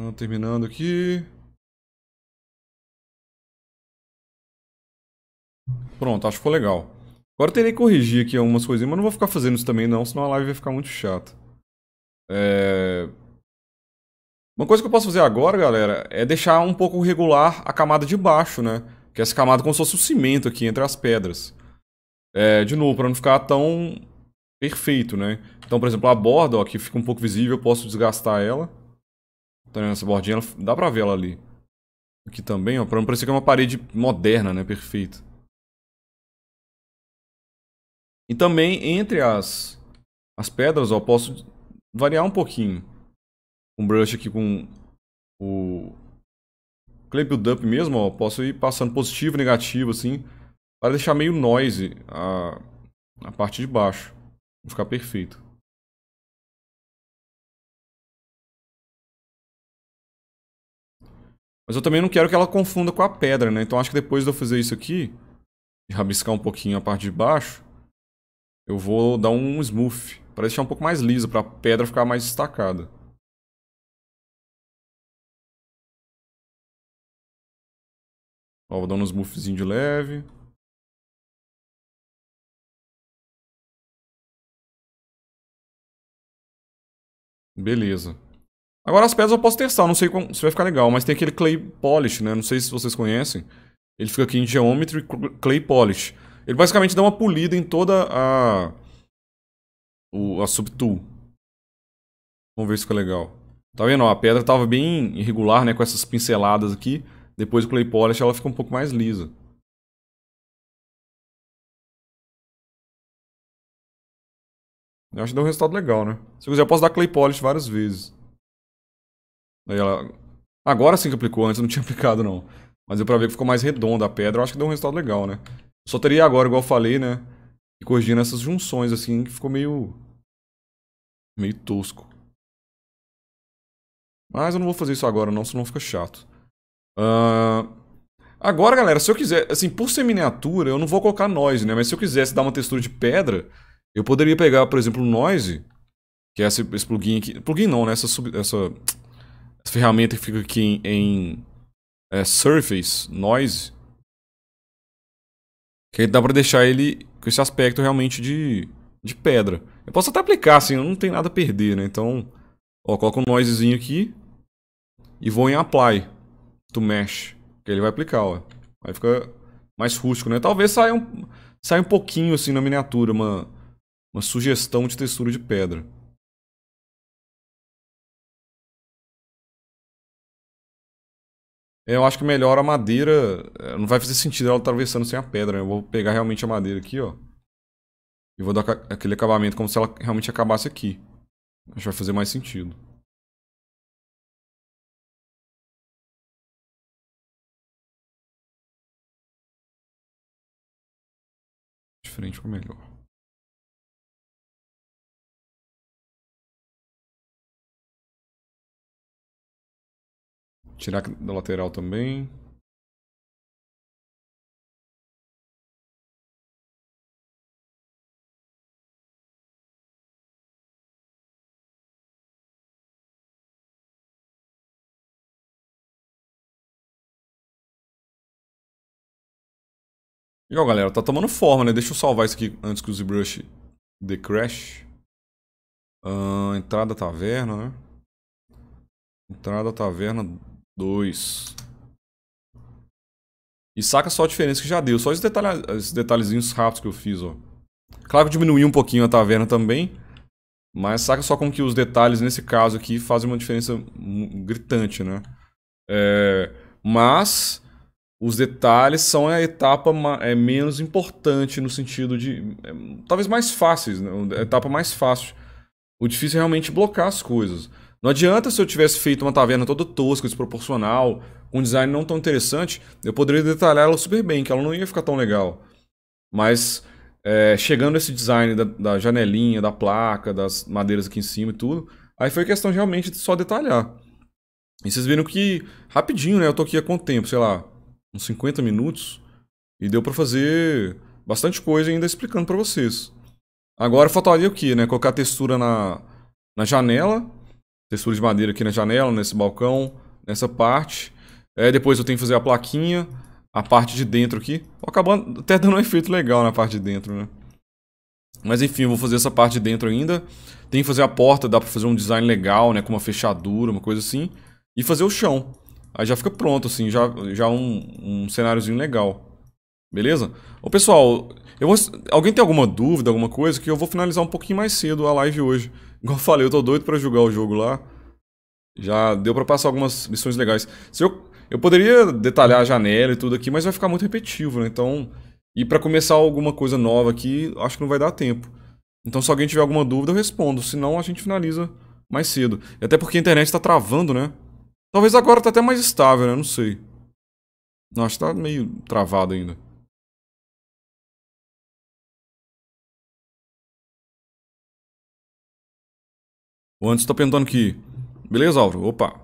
Ah, terminando aqui. Pronto, acho que ficou legal. Agora terei que corrigir aqui algumas coisinhas, mas não vou ficar fazendo isso também não, senão a live vai ficar muito chata. É... Uma coisa que eu posso fazer agora, galera, é deixar um pouco regular a camada de baixo, né? Que é essa camada como se fosse um cimento aqui entre as pedras. É, de novo, para não ficar tão perfeito, né? Então, por exemplo, a borda, ó, que fica um pouco visível, eu posso desgastar ela. Tá vendo essa bordinha? Ela, dá pra ver ela ali. Aqui também, ó. Pra não parecer que é uma parede moderna, né? Perfeito. E também, entre as, as pedras, ó, eu posso variar um pouquinho. Um brush aqui com o clay build-up mesmo, ó. Posso ir passando positivo, negativo, assim. Para deixar meio noise a, a parte de baixo. Vai ficar perfeito. Mas eu também não quero que ela confunda com a pedra, né? Então acho que depois de eu fazer isso aqui, e rabiscar um pouquinho a parte de baixo, eu vou dar um smooth, para deixar um pouco mais liso, para a pedra ficar mais destacada. Ó, vou dar um smoothzinho de leve. Beleza. Agora as pedras eu posso testar, não sei se vai ficar legal, mas tem aquele clay polish, né? Não sei se vocês conhecem. Ele fica aqui em Geometry Clay Polish. Ele basicamente dá uma polida em toda a... O, a subtool. Vamos ver se fica legal. Tá vendo? Ó, a pedra tava bem irregular, né? Com essas pinceladas aqui. Depois do clay polish ela fica um pouco mais lisa. Eu acho que deu um resultado legal, né? Se eu quiser eu posso dar clay polish várias vezes ela... Agora sim que aplicou, antes não tinha aplicado não. Mas deu pra ver que ficou mais redonda a pedra, eu acho que deu um resultado legal, né? Só teria agora, igual eu falei, né? E corrigindo essas junções, assim, que ficou meio... Meio tosco. Mas eu não vou fazer isso agora não, senão fica chato. Uh... Agora, galera, se eu quiser... Assim, por ser miniatura, eu não vou colocar noise, né? Mas se eu quisesse dar uma textura de pedra, eu poderia pegar, por exemplo, o noise... Que é esse, esse plugin aqui... Plugin não, né? Essa, sub... essa essa ferramenta que fica aqui em, é, Surface Noise. Que dá pra deixar ele com esse aspecto realmente de, de pedra. Eu posso até aplicar, assim, eu não tenho nada a perder, né? Então, ó, coloco um noisezinho aqui. E vou em Apply. Tu mesh. Que ele vai aplicar, ó. Aí fica mais rústico, né? Talvez saia um, saia um pouquinho, assim, na miniatura, uma, uma sugestão de textura de pedra. Eu acho que melhor a madeira. Eh, não vai fazer sentido ela atravessando sem a pedra. Né? Eu vou pegar realmente a madeira aqui, ó. E vou dar aquele acabamento como se ela realmente acabasse aqui. Acho que vai fazer mais sentido. Diferente ou melhor. Tirar da lateral também. Legal, galera. Tá tomando forma, né? Deixa eu salvar isso aqui antes que o ZBrush The Crash. Uh, entrada taverna, né? Entrada taverna Dois. E saca só a diferença que já deu. Só esses, detalhe, esses detalhezinhos rápidos que eu fiz, ó. Claro que diminuiu um pouquinho a taverna também. Mas saca só como que os detalhes, nesse caso aqui, fazem uma diferença gritante, né? É, mas os detalhes são a etapa é, menos importante no sentido de... É, talvez mais fáceis, né? É a etapa mais fácil. O difícil é realmente blocar as coisas. Não adianta se eu tivesse feito uma taverna toda tosca, desproporcional, com um design não tão interessante, eu poderia detalhar ela super bem, que ela não ia ficar tão legal. Mas é, chegando esse design da, da, janelinha, da placa, das madeiras aqui em cima e tudo, aí foi questão realmente de só detalhar. E vocês viram que rapidinho, né? Eu tô aqui há quanto tempo? Sei lá, uns 50 minutos. E deu para fazer bastante coisa ainda explicando para vocês. Agora faltaria o que, né? Colocar a textura na, na janela textura de madeira aqui na janela, nesse balcão, nessa parte. É, depois eu tenho que fazer a plaquinha, a parte de dentro aqui. Tô acabando até dando um efeito legal na parte de dentro, né? Mas enfim, eu vou fazer essa parte de dentro ainda. Tem que fazer a porta, dá pra fazer um design legal, né? Com uma fechadura, uma coisa assim. E fazer o chão. Aí já fica pronto, assim, já, já um, um cenáriozinho legal. Beleza? Ô pessoal, eu vou... alguém tem alguma dúvida, alguma coisa? Que eu vou finalizar um pouquinho mais cedo a live hoje. Igual eu falei, eu tô doido pra jogar o jogo lá. Já deu pra passar algumas missões legais. Se eu, eu poderia detalhar a janela e tudo aqui, mas vai ficar muito repetitivo, né? Então, e pra começar alguma coisa nova aqui, acho que não vai dar tempo. Então, se alguém tiver alguma dúvida, eu respondo. Senão, a gente finaliza mais cedo. E até porque a internet tá travando, né? Talvez agora tá até mais estável, né? Não sei. Não, acho que tá meio travado ainda. O Anderson está perguntando aqui. Beleza, Álvaro? Opa.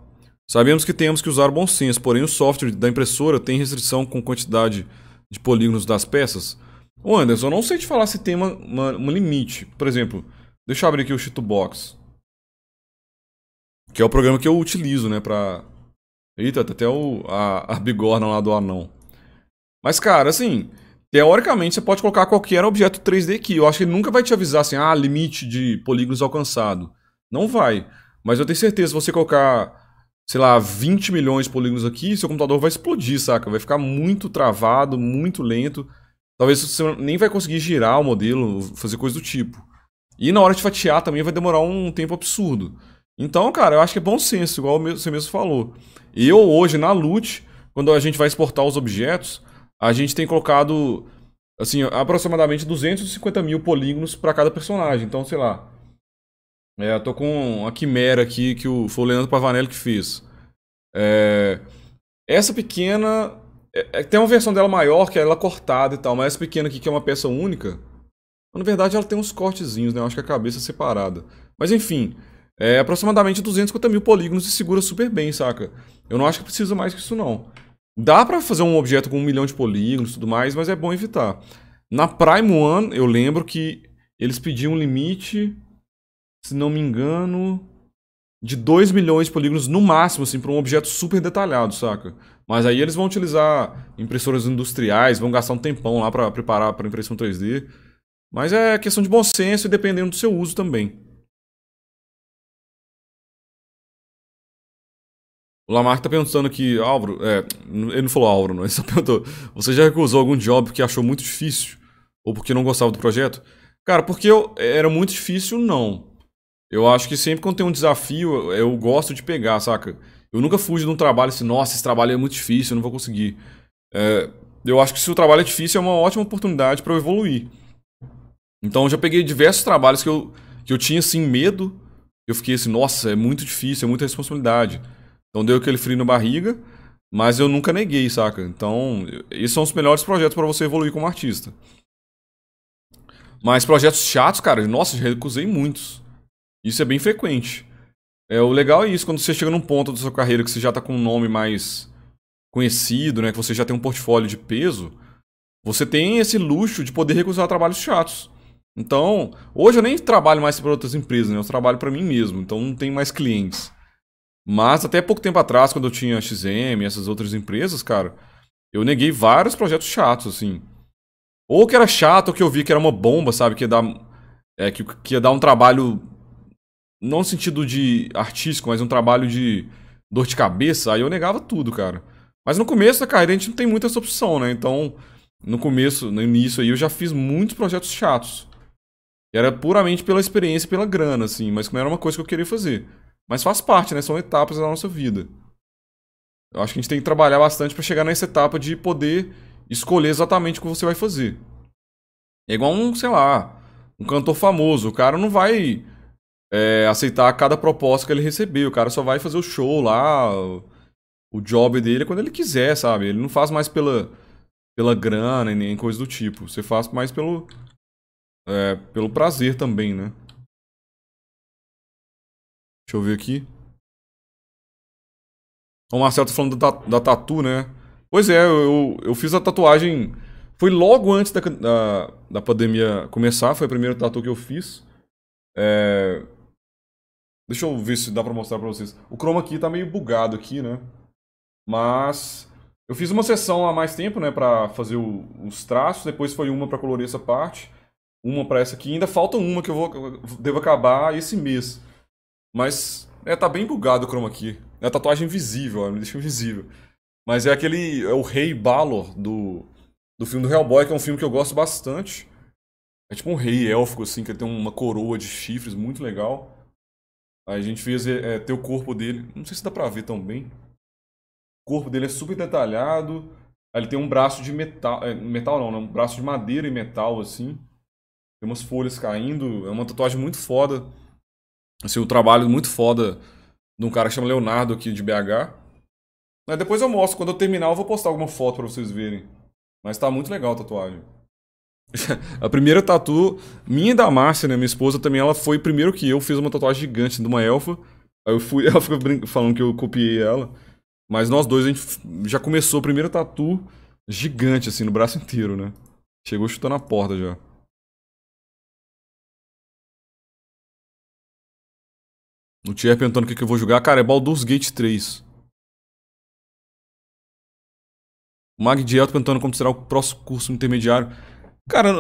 Sabemos que temos que usar bom senso, porém o software da impressora tem restrição com quantidade de polígonos das peças. Ô Anderson, eu não sei te falar se tem uma, uma, limite. Por exemplo, deixa eu abrir aqui o Cheatbox. Que é o programa que eu utilizo, né, pra... Eita, tá até o, a, a bigorna lá do anão. Mas, cara, assim, teoricamente você pode colocar qualquer objeto 3D aqui. Eu acho que ele nunca vai te avisar assim, ah, limite de polígonos alcançado. Não vai. Mas eu tenho certeza, se você colocar, sei lá, 20 milhões de polígonos aqui, seu computador vai explodir, saca? Vai ficar muito travado, muito lento. Talvez você nem vai conseguir girar o modelo, fazer coisa do tipo. E na hora de fatiar também vai demorar um tempo absurdo. Então, cara, eu acho que é bom senso, igual você mesmo falou. Eu hoje, na loot, quando a gente vai exportar os objetos, a gente tem colocado, assim, aproximadamente 250 mil polígonos para cada personagem. Então, sei lá, é, eu tô com uma quimera aqui que o, foi o Leandro Pavanelli que fez. É, essa pequena. É, é tem uma versão dela maior, que é ela cortada e tal, mas essa pequena aqui, que é uma peça única. Na verdade, ela tem uns cortezinhos, né? Eu acho que a cabeça é separada. Mas enfim, é aproximadamente 250 mil polígonos e segura super bem, saca? Eu não acho que precisa mais que isso, não. Dá pra fazer um objeto com um milhão de polígonos e tudo mais, mas é bom evitar. Na Prime One, eu lembro que eles pediam um limite se não me engano, de 2 milhões de polígonos no máximo, assim, para um objeto super detalhado, saca? Mas aí eles vão utilizar impressoras industriais, vão gastar um tempão lá para preparar para impressão 3D. Mas é questão de bom senso e dependendo do seu uso também. O Lamarck tá perguntando aqui, Álvaro, é, ele não falou Álvaro, não, ele só perguntou, você já recusou algum job que achou muito difícil? Ou porque não gostava do projeto? Cara, porque eu, era muito difícil, não. Eu acho que sempre quando tem um desafio, eu gosto de pegar, saca? Eu nunca fujo de um trabalho assim, nossa, esse trabalho é muito difícil, eu não vou conseguir. É, eu acho que se o trabalho é difícil, é uma ótima oportunidade para eu evoluir. Então, eu já peguei diversos trabalhos que eu, que eu tinha, assim, medo. Eu fiquei assim, nossa, é muito difícil, é muita responsabilidade. Então, deu aquele frio na barriga, mas eu nunca neguei, saca? Então, esses são os melhores projetos para você evoluir como artista. Mas projetos chatos, cara, nossa, já recusei muitos. Isso é bem frequente. É, o legal é isso, quando você chega num ponto da sua carreira que você já está com um nome mais conhecido, né, que você já tem um portfólio de peso, você tem esse luxo de poder recusar trabalhos chatos. Então, hoje eu nem trabalho mais para outras empresas, né? eu trabalho para mim mesmo, então não tem mais clientes. Mas até pouco tempo atrás, quando eu tinha a XM e essas outras empresas, cara, eu neguei vários projetos chatos, assim. Ou que era chato, ou que eu vi que era uma bomba, sabe? Que ia dar, é, que, que ia dar um trabalho não no sentido de artístico, mas um trabalho de dor de cabeça, aí eu negava tudo, cara. Mas no começo da carreira a gente não tem muita essa opção, né? Então, no começo, no início aí, eu já fiz muitos projetos chatos. Era puramente pela experiência e pela grana, assim, mas não era uma coisa que eu queria fazer. Mas faz parte, né? São etapas da nossa vida. Eu acho que a gente tem que trabalhar bastante para chegar nessa etapa de poder escolher exatamente o que você vai fazer. É igual um, sei lá, um cantor famoso. O cara não vai é, aceitar cada proposta que ele receber. O cara só vai fazer o show lá, o job dele é quando ele quiser, sabe? Ele não faz mais pela, pela grana e nem coisa do tipo. Você faz mais pelo, é, pelo prazer também, né? Deixa eu ver aqui. O Marcelo tá falando da, da tatu, né? Pois é, eu, eu fiz a tatuagem. Foi logo antes da, da, da pandemia começar, foi a primeira tatu que eu fiz. É, Deixa eu ver se dá pra mostrar pra vocês. O chroma aqui tá meio bugado aqui, né? Mas... Eu fiz uma sessão há mais tempo, né? Pra fazer o, os traços. Depois foi uma pra colorir essa parte. Uma pra essa aqui. Ainda falta uma que eu vou... devo acabar esse mês. Mas... É, tá bem bugado o chroma aqui. É a tatuagem visível, ó. Me deixa invisível. Mas é aquele... É o Rei Balor do... Do filme do Hellboy, que é um filme que eu gosto bastante. É tipo um rei élfico, assim, que tem uma coroa de chifres muito legal. Aí a gente fez é, é, ter o corpo dele. Não sei se dá pra ver tão bem. O corpo dele é super detalhado. Aí ele tem um braço de metal. É, metal não, né? Um braço de madeira e metal, assim. Tem umas folhas caindo. É uma tatuagem muito foda. Assim, o um trabalho muito foda de um cara que chama Leonardo aqui de BH. Mas depois eu mostro. Quando eu terminar, eu vou postar alguma foto pra vocês verem. Mas tá muito legal a tatuagem. A primeira tatu minha da Márcia, né, minha esposa também, ela foi primeiro que eu, fiz uma tatuagem gigante de uma elfa. Aí eu fui, ela fica falando que eu copiei ela. Mas nós dois a gente já começou a primeira tatu gigante assim no braço inteiro, né? Chegou chutando a porta já. O Tier perguntando o que, que eu vou jogar. Cara, é Baldur's Gate 3. O Magdiel perguntando como será o próximo curso intermediário. Cara,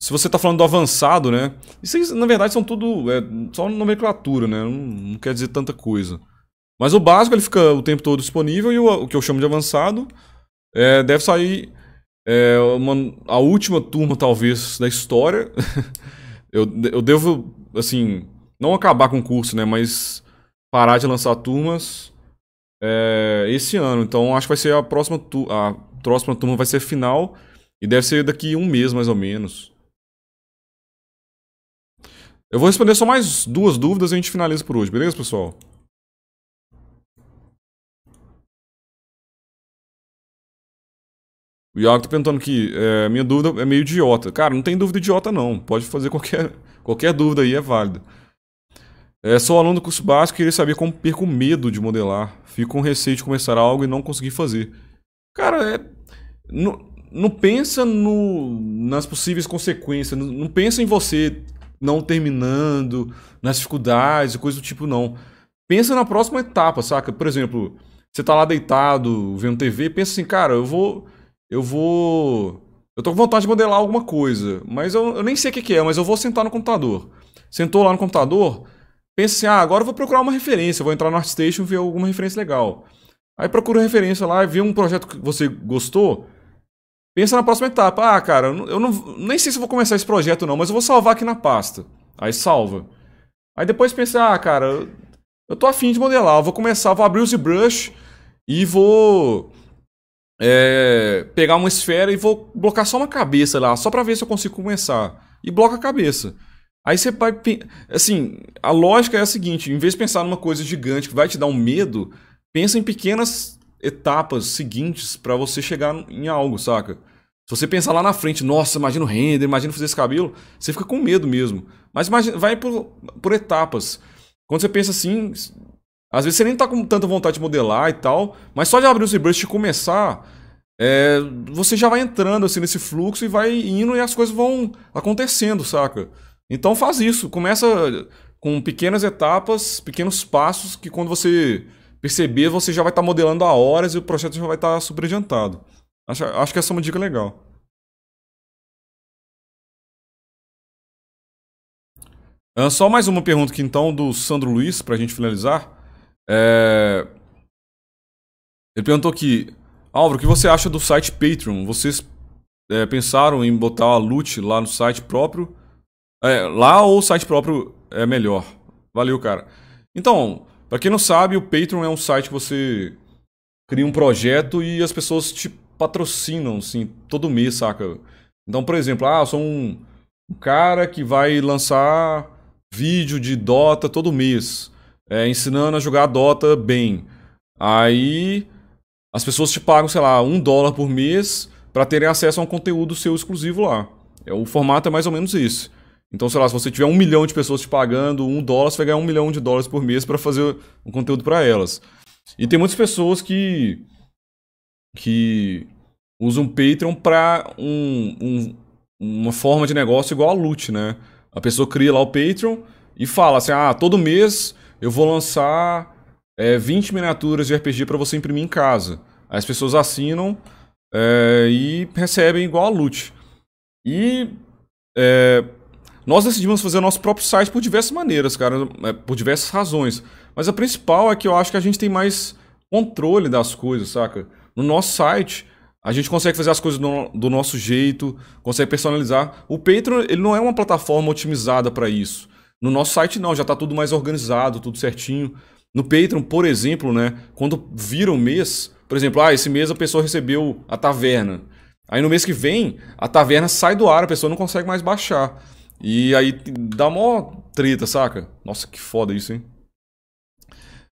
se você está falando do avançado, né? Isso na verdade são tudo é, só nomenclatura, né? Não, não, quer dizer tanta coisa. Mas o básico ele fica o tempo todo disponível e o, o que eu chamo de avançado é, deve sair é, uma, a última turma talvez da história. eu, eu devo assim não acabar com o curso, né? Mas parar de lançar turmas é, esse ano. Então acho que vai ser a próxima, a próxima turma vai ser final. E deve ser daqui um mês, mais ou menos. Eu vou responder só mais duas dúvidas e a gente finaliza por hoje, beleza, pessoal? O Iago tá perguntando que é, minha dúvida é meio idiota. Cara, não tem dúvida idiota não. Pode fazer qualquer, qualquer dúvida aí, é válida. É, sou aluno do curso básico e queria saber como perco medo de modelar. Fico com receio de começar algo e não conseguir fazer. Cara, é... Não, não pensa no, nas possíveis consequências, não, não pensa em você não terminando, nas dificuldades e coisas do tipo, não. Pensa na próxima etapa, saca? Por exemplo, você tá lá deitado, vendo TV, pensa assim, cara, eu vou. Eu vou. Eu tô com vontade de modelar alguma coisa, mas eu, eu nem sei o que, que é, mas eu vou sentar no computador. Sentou lá no computador, pensa assim, ah, agora eu vou procurar uma referência, vou entrar no ArtStation e ver alguma referência legal. Aí procura referência lá, vê um projeto que você gostou, Pensa na próxima etapa. Ah, cara, eu, não, nem sei se vou começar esse projeto não, mas eu vou salvar aqui na pasta. Aí salva. Aí depois pensa, ah, cara, eu, tô afim de modelar. Eu vou começar, vou abrir o ZBrush e vou é, pegar uma esfera e vou blocar só uma cabeça lá, só pra ver se eu consigo começar. E bloca a cabeça. Aí você vai. Assim, a lógica é a seguinte: em vez de pensar numa coisa gigante que vai te dar um medo, pensa em pequenas etapas seguintes para você chegar em algo, saca? Se você pensar lá na frente, nossa, imagina o render, imagina fazer esse cabelo, você fica com medo mesmo. Mas imagina, vai por, por etapas. Quando você pensa assim, às vezes você nem tá com tanta vontade de modelar e tal, mas só de abrir o ZBrush e começar, é, você já vai entrando assim nesse fluxo e vai indo e as coisas vão acontecendo, saca? Então faz isso, começa com pequenas etapas, pequenos passos que quando você perceber, você já vai estar tá modelando a horas e o projeto já vai estar tá super adiantado. Acho, acho que essa é uma dica legal. Ah, só mais uma pergunta aqui então do Sandro Luiz, para a gente finalizar. É... Ele perguntou aqui, Álvaro, o que você acha do site Patreon? Vocês é, pensaram em botar a loot lá no site próprio? É, lá ou o site próprio é melhor? Valeu, cara. Então, para quem não sabe, o Patreon é um site que você cria um projeto e as pessoas te patrocinam, assim, todo mês, saca? Então, por exemplo, ah, eu sou um, um cara que vai lançar vídeo de Dota todo mês, é, ensinando a jogar Dota bem. Aí as pessoas te pagam, sei lá, um dólar por mês para terem acesso a um conteúdo seu exclusivo lá. É, o formato é mais ou menos isso. Então, sei lá, se você tiver um milhão de pessoas te pagando um dólar, você vai ganhar um milhão de dólares por mês para fazer um conteúdo para elas. E tem muitas pessoas que que usam Patreon para um, um, uma forma de negócio igual a loot, né? A pessoa cria lá o Patreon e fala assim, ah, todo mês eu vou lançar é, 20 miniaturas de RPG para você imprimir em casa. Aí as pessoas assinam é, e recebem igual a loot. E é, nós decidimos fazer o nosso próprio site por diversas maneiras, cara, é, por diversas razões. Mas a principal é que eu acho que a gente tem mais controle das coisas, saca? No nosso site, a gente consegue fazer as coisas do, do, nosso jeito, consegue personalizar. O Patreon ele não é uma plataforma otimizada para isso. No nosso site não, já está tudo mais organizado, tudo certinho. No Patreon, por exemplo, né, quando vira um mês, por exemplo, ah, esse mês a pessoa recebeu a taverna. Aí no mês que vem, a taverna sai do ar, a pessoa não consegue mais baixar. E aí dá mó treta, saca? Nossa, que foda isso, hein?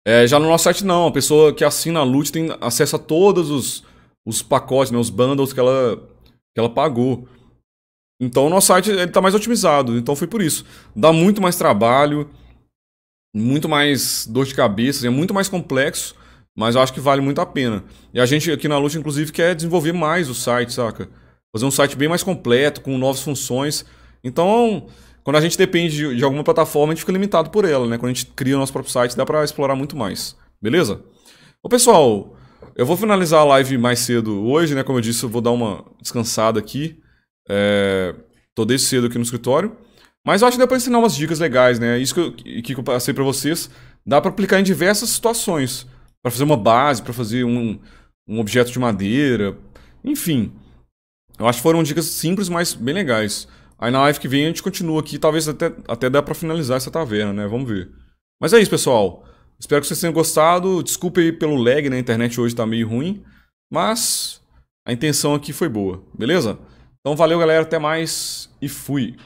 É, já no nosso site não, a pessoa que assina a loot tem acesso a todos os, os pacotes, né, os bundles que ela, que ela pagou. Então o nosso site ele tá mais otimizado, então foi por isso. Dá muito mais trabalho, muito mais dor de cabeça, é muito mais complexo, mas eu acho que vale muito a pena. E a gente aqui na Loot, inclusive, quer desenvolver mais o site, saca? Fazer um site bem mais completo, com novas funções. Então, quando a gente depende de alguma plataforma, a gente fica limitado por ela, né? Quando a gente cria o nosso próprio site, dá para explorar muito mais. Beleza? Ô, pessoal, eu vou finalizar a live mais cedo hoje, né? Como eu disse, eu vou dar uma descansada aqui. É... Tô desde cedo aqui no escritório. Mas eu acho que dá para ensinar umas dicas legais, né? Isso que eu, que eu passei para vocês. Dá para aplicar em diversas situações. Para fazer uma base, para fazer um, um objeto de madeira. Enfim. Eu acho que foram dicas simples, mas bem legais. Aí na live que vem a gente continua aqui, talvez até, até dá para finalizar essa taverna, né? Vamos ver. Mas é isso, pessoal. Espero que vocês tenham gostado. Desculpe aí pelo lag, né? A internet hoje tá meio ruim. Mas a intenção aqui foi boa, beleza? Então valeu, galera. Até mais e fui.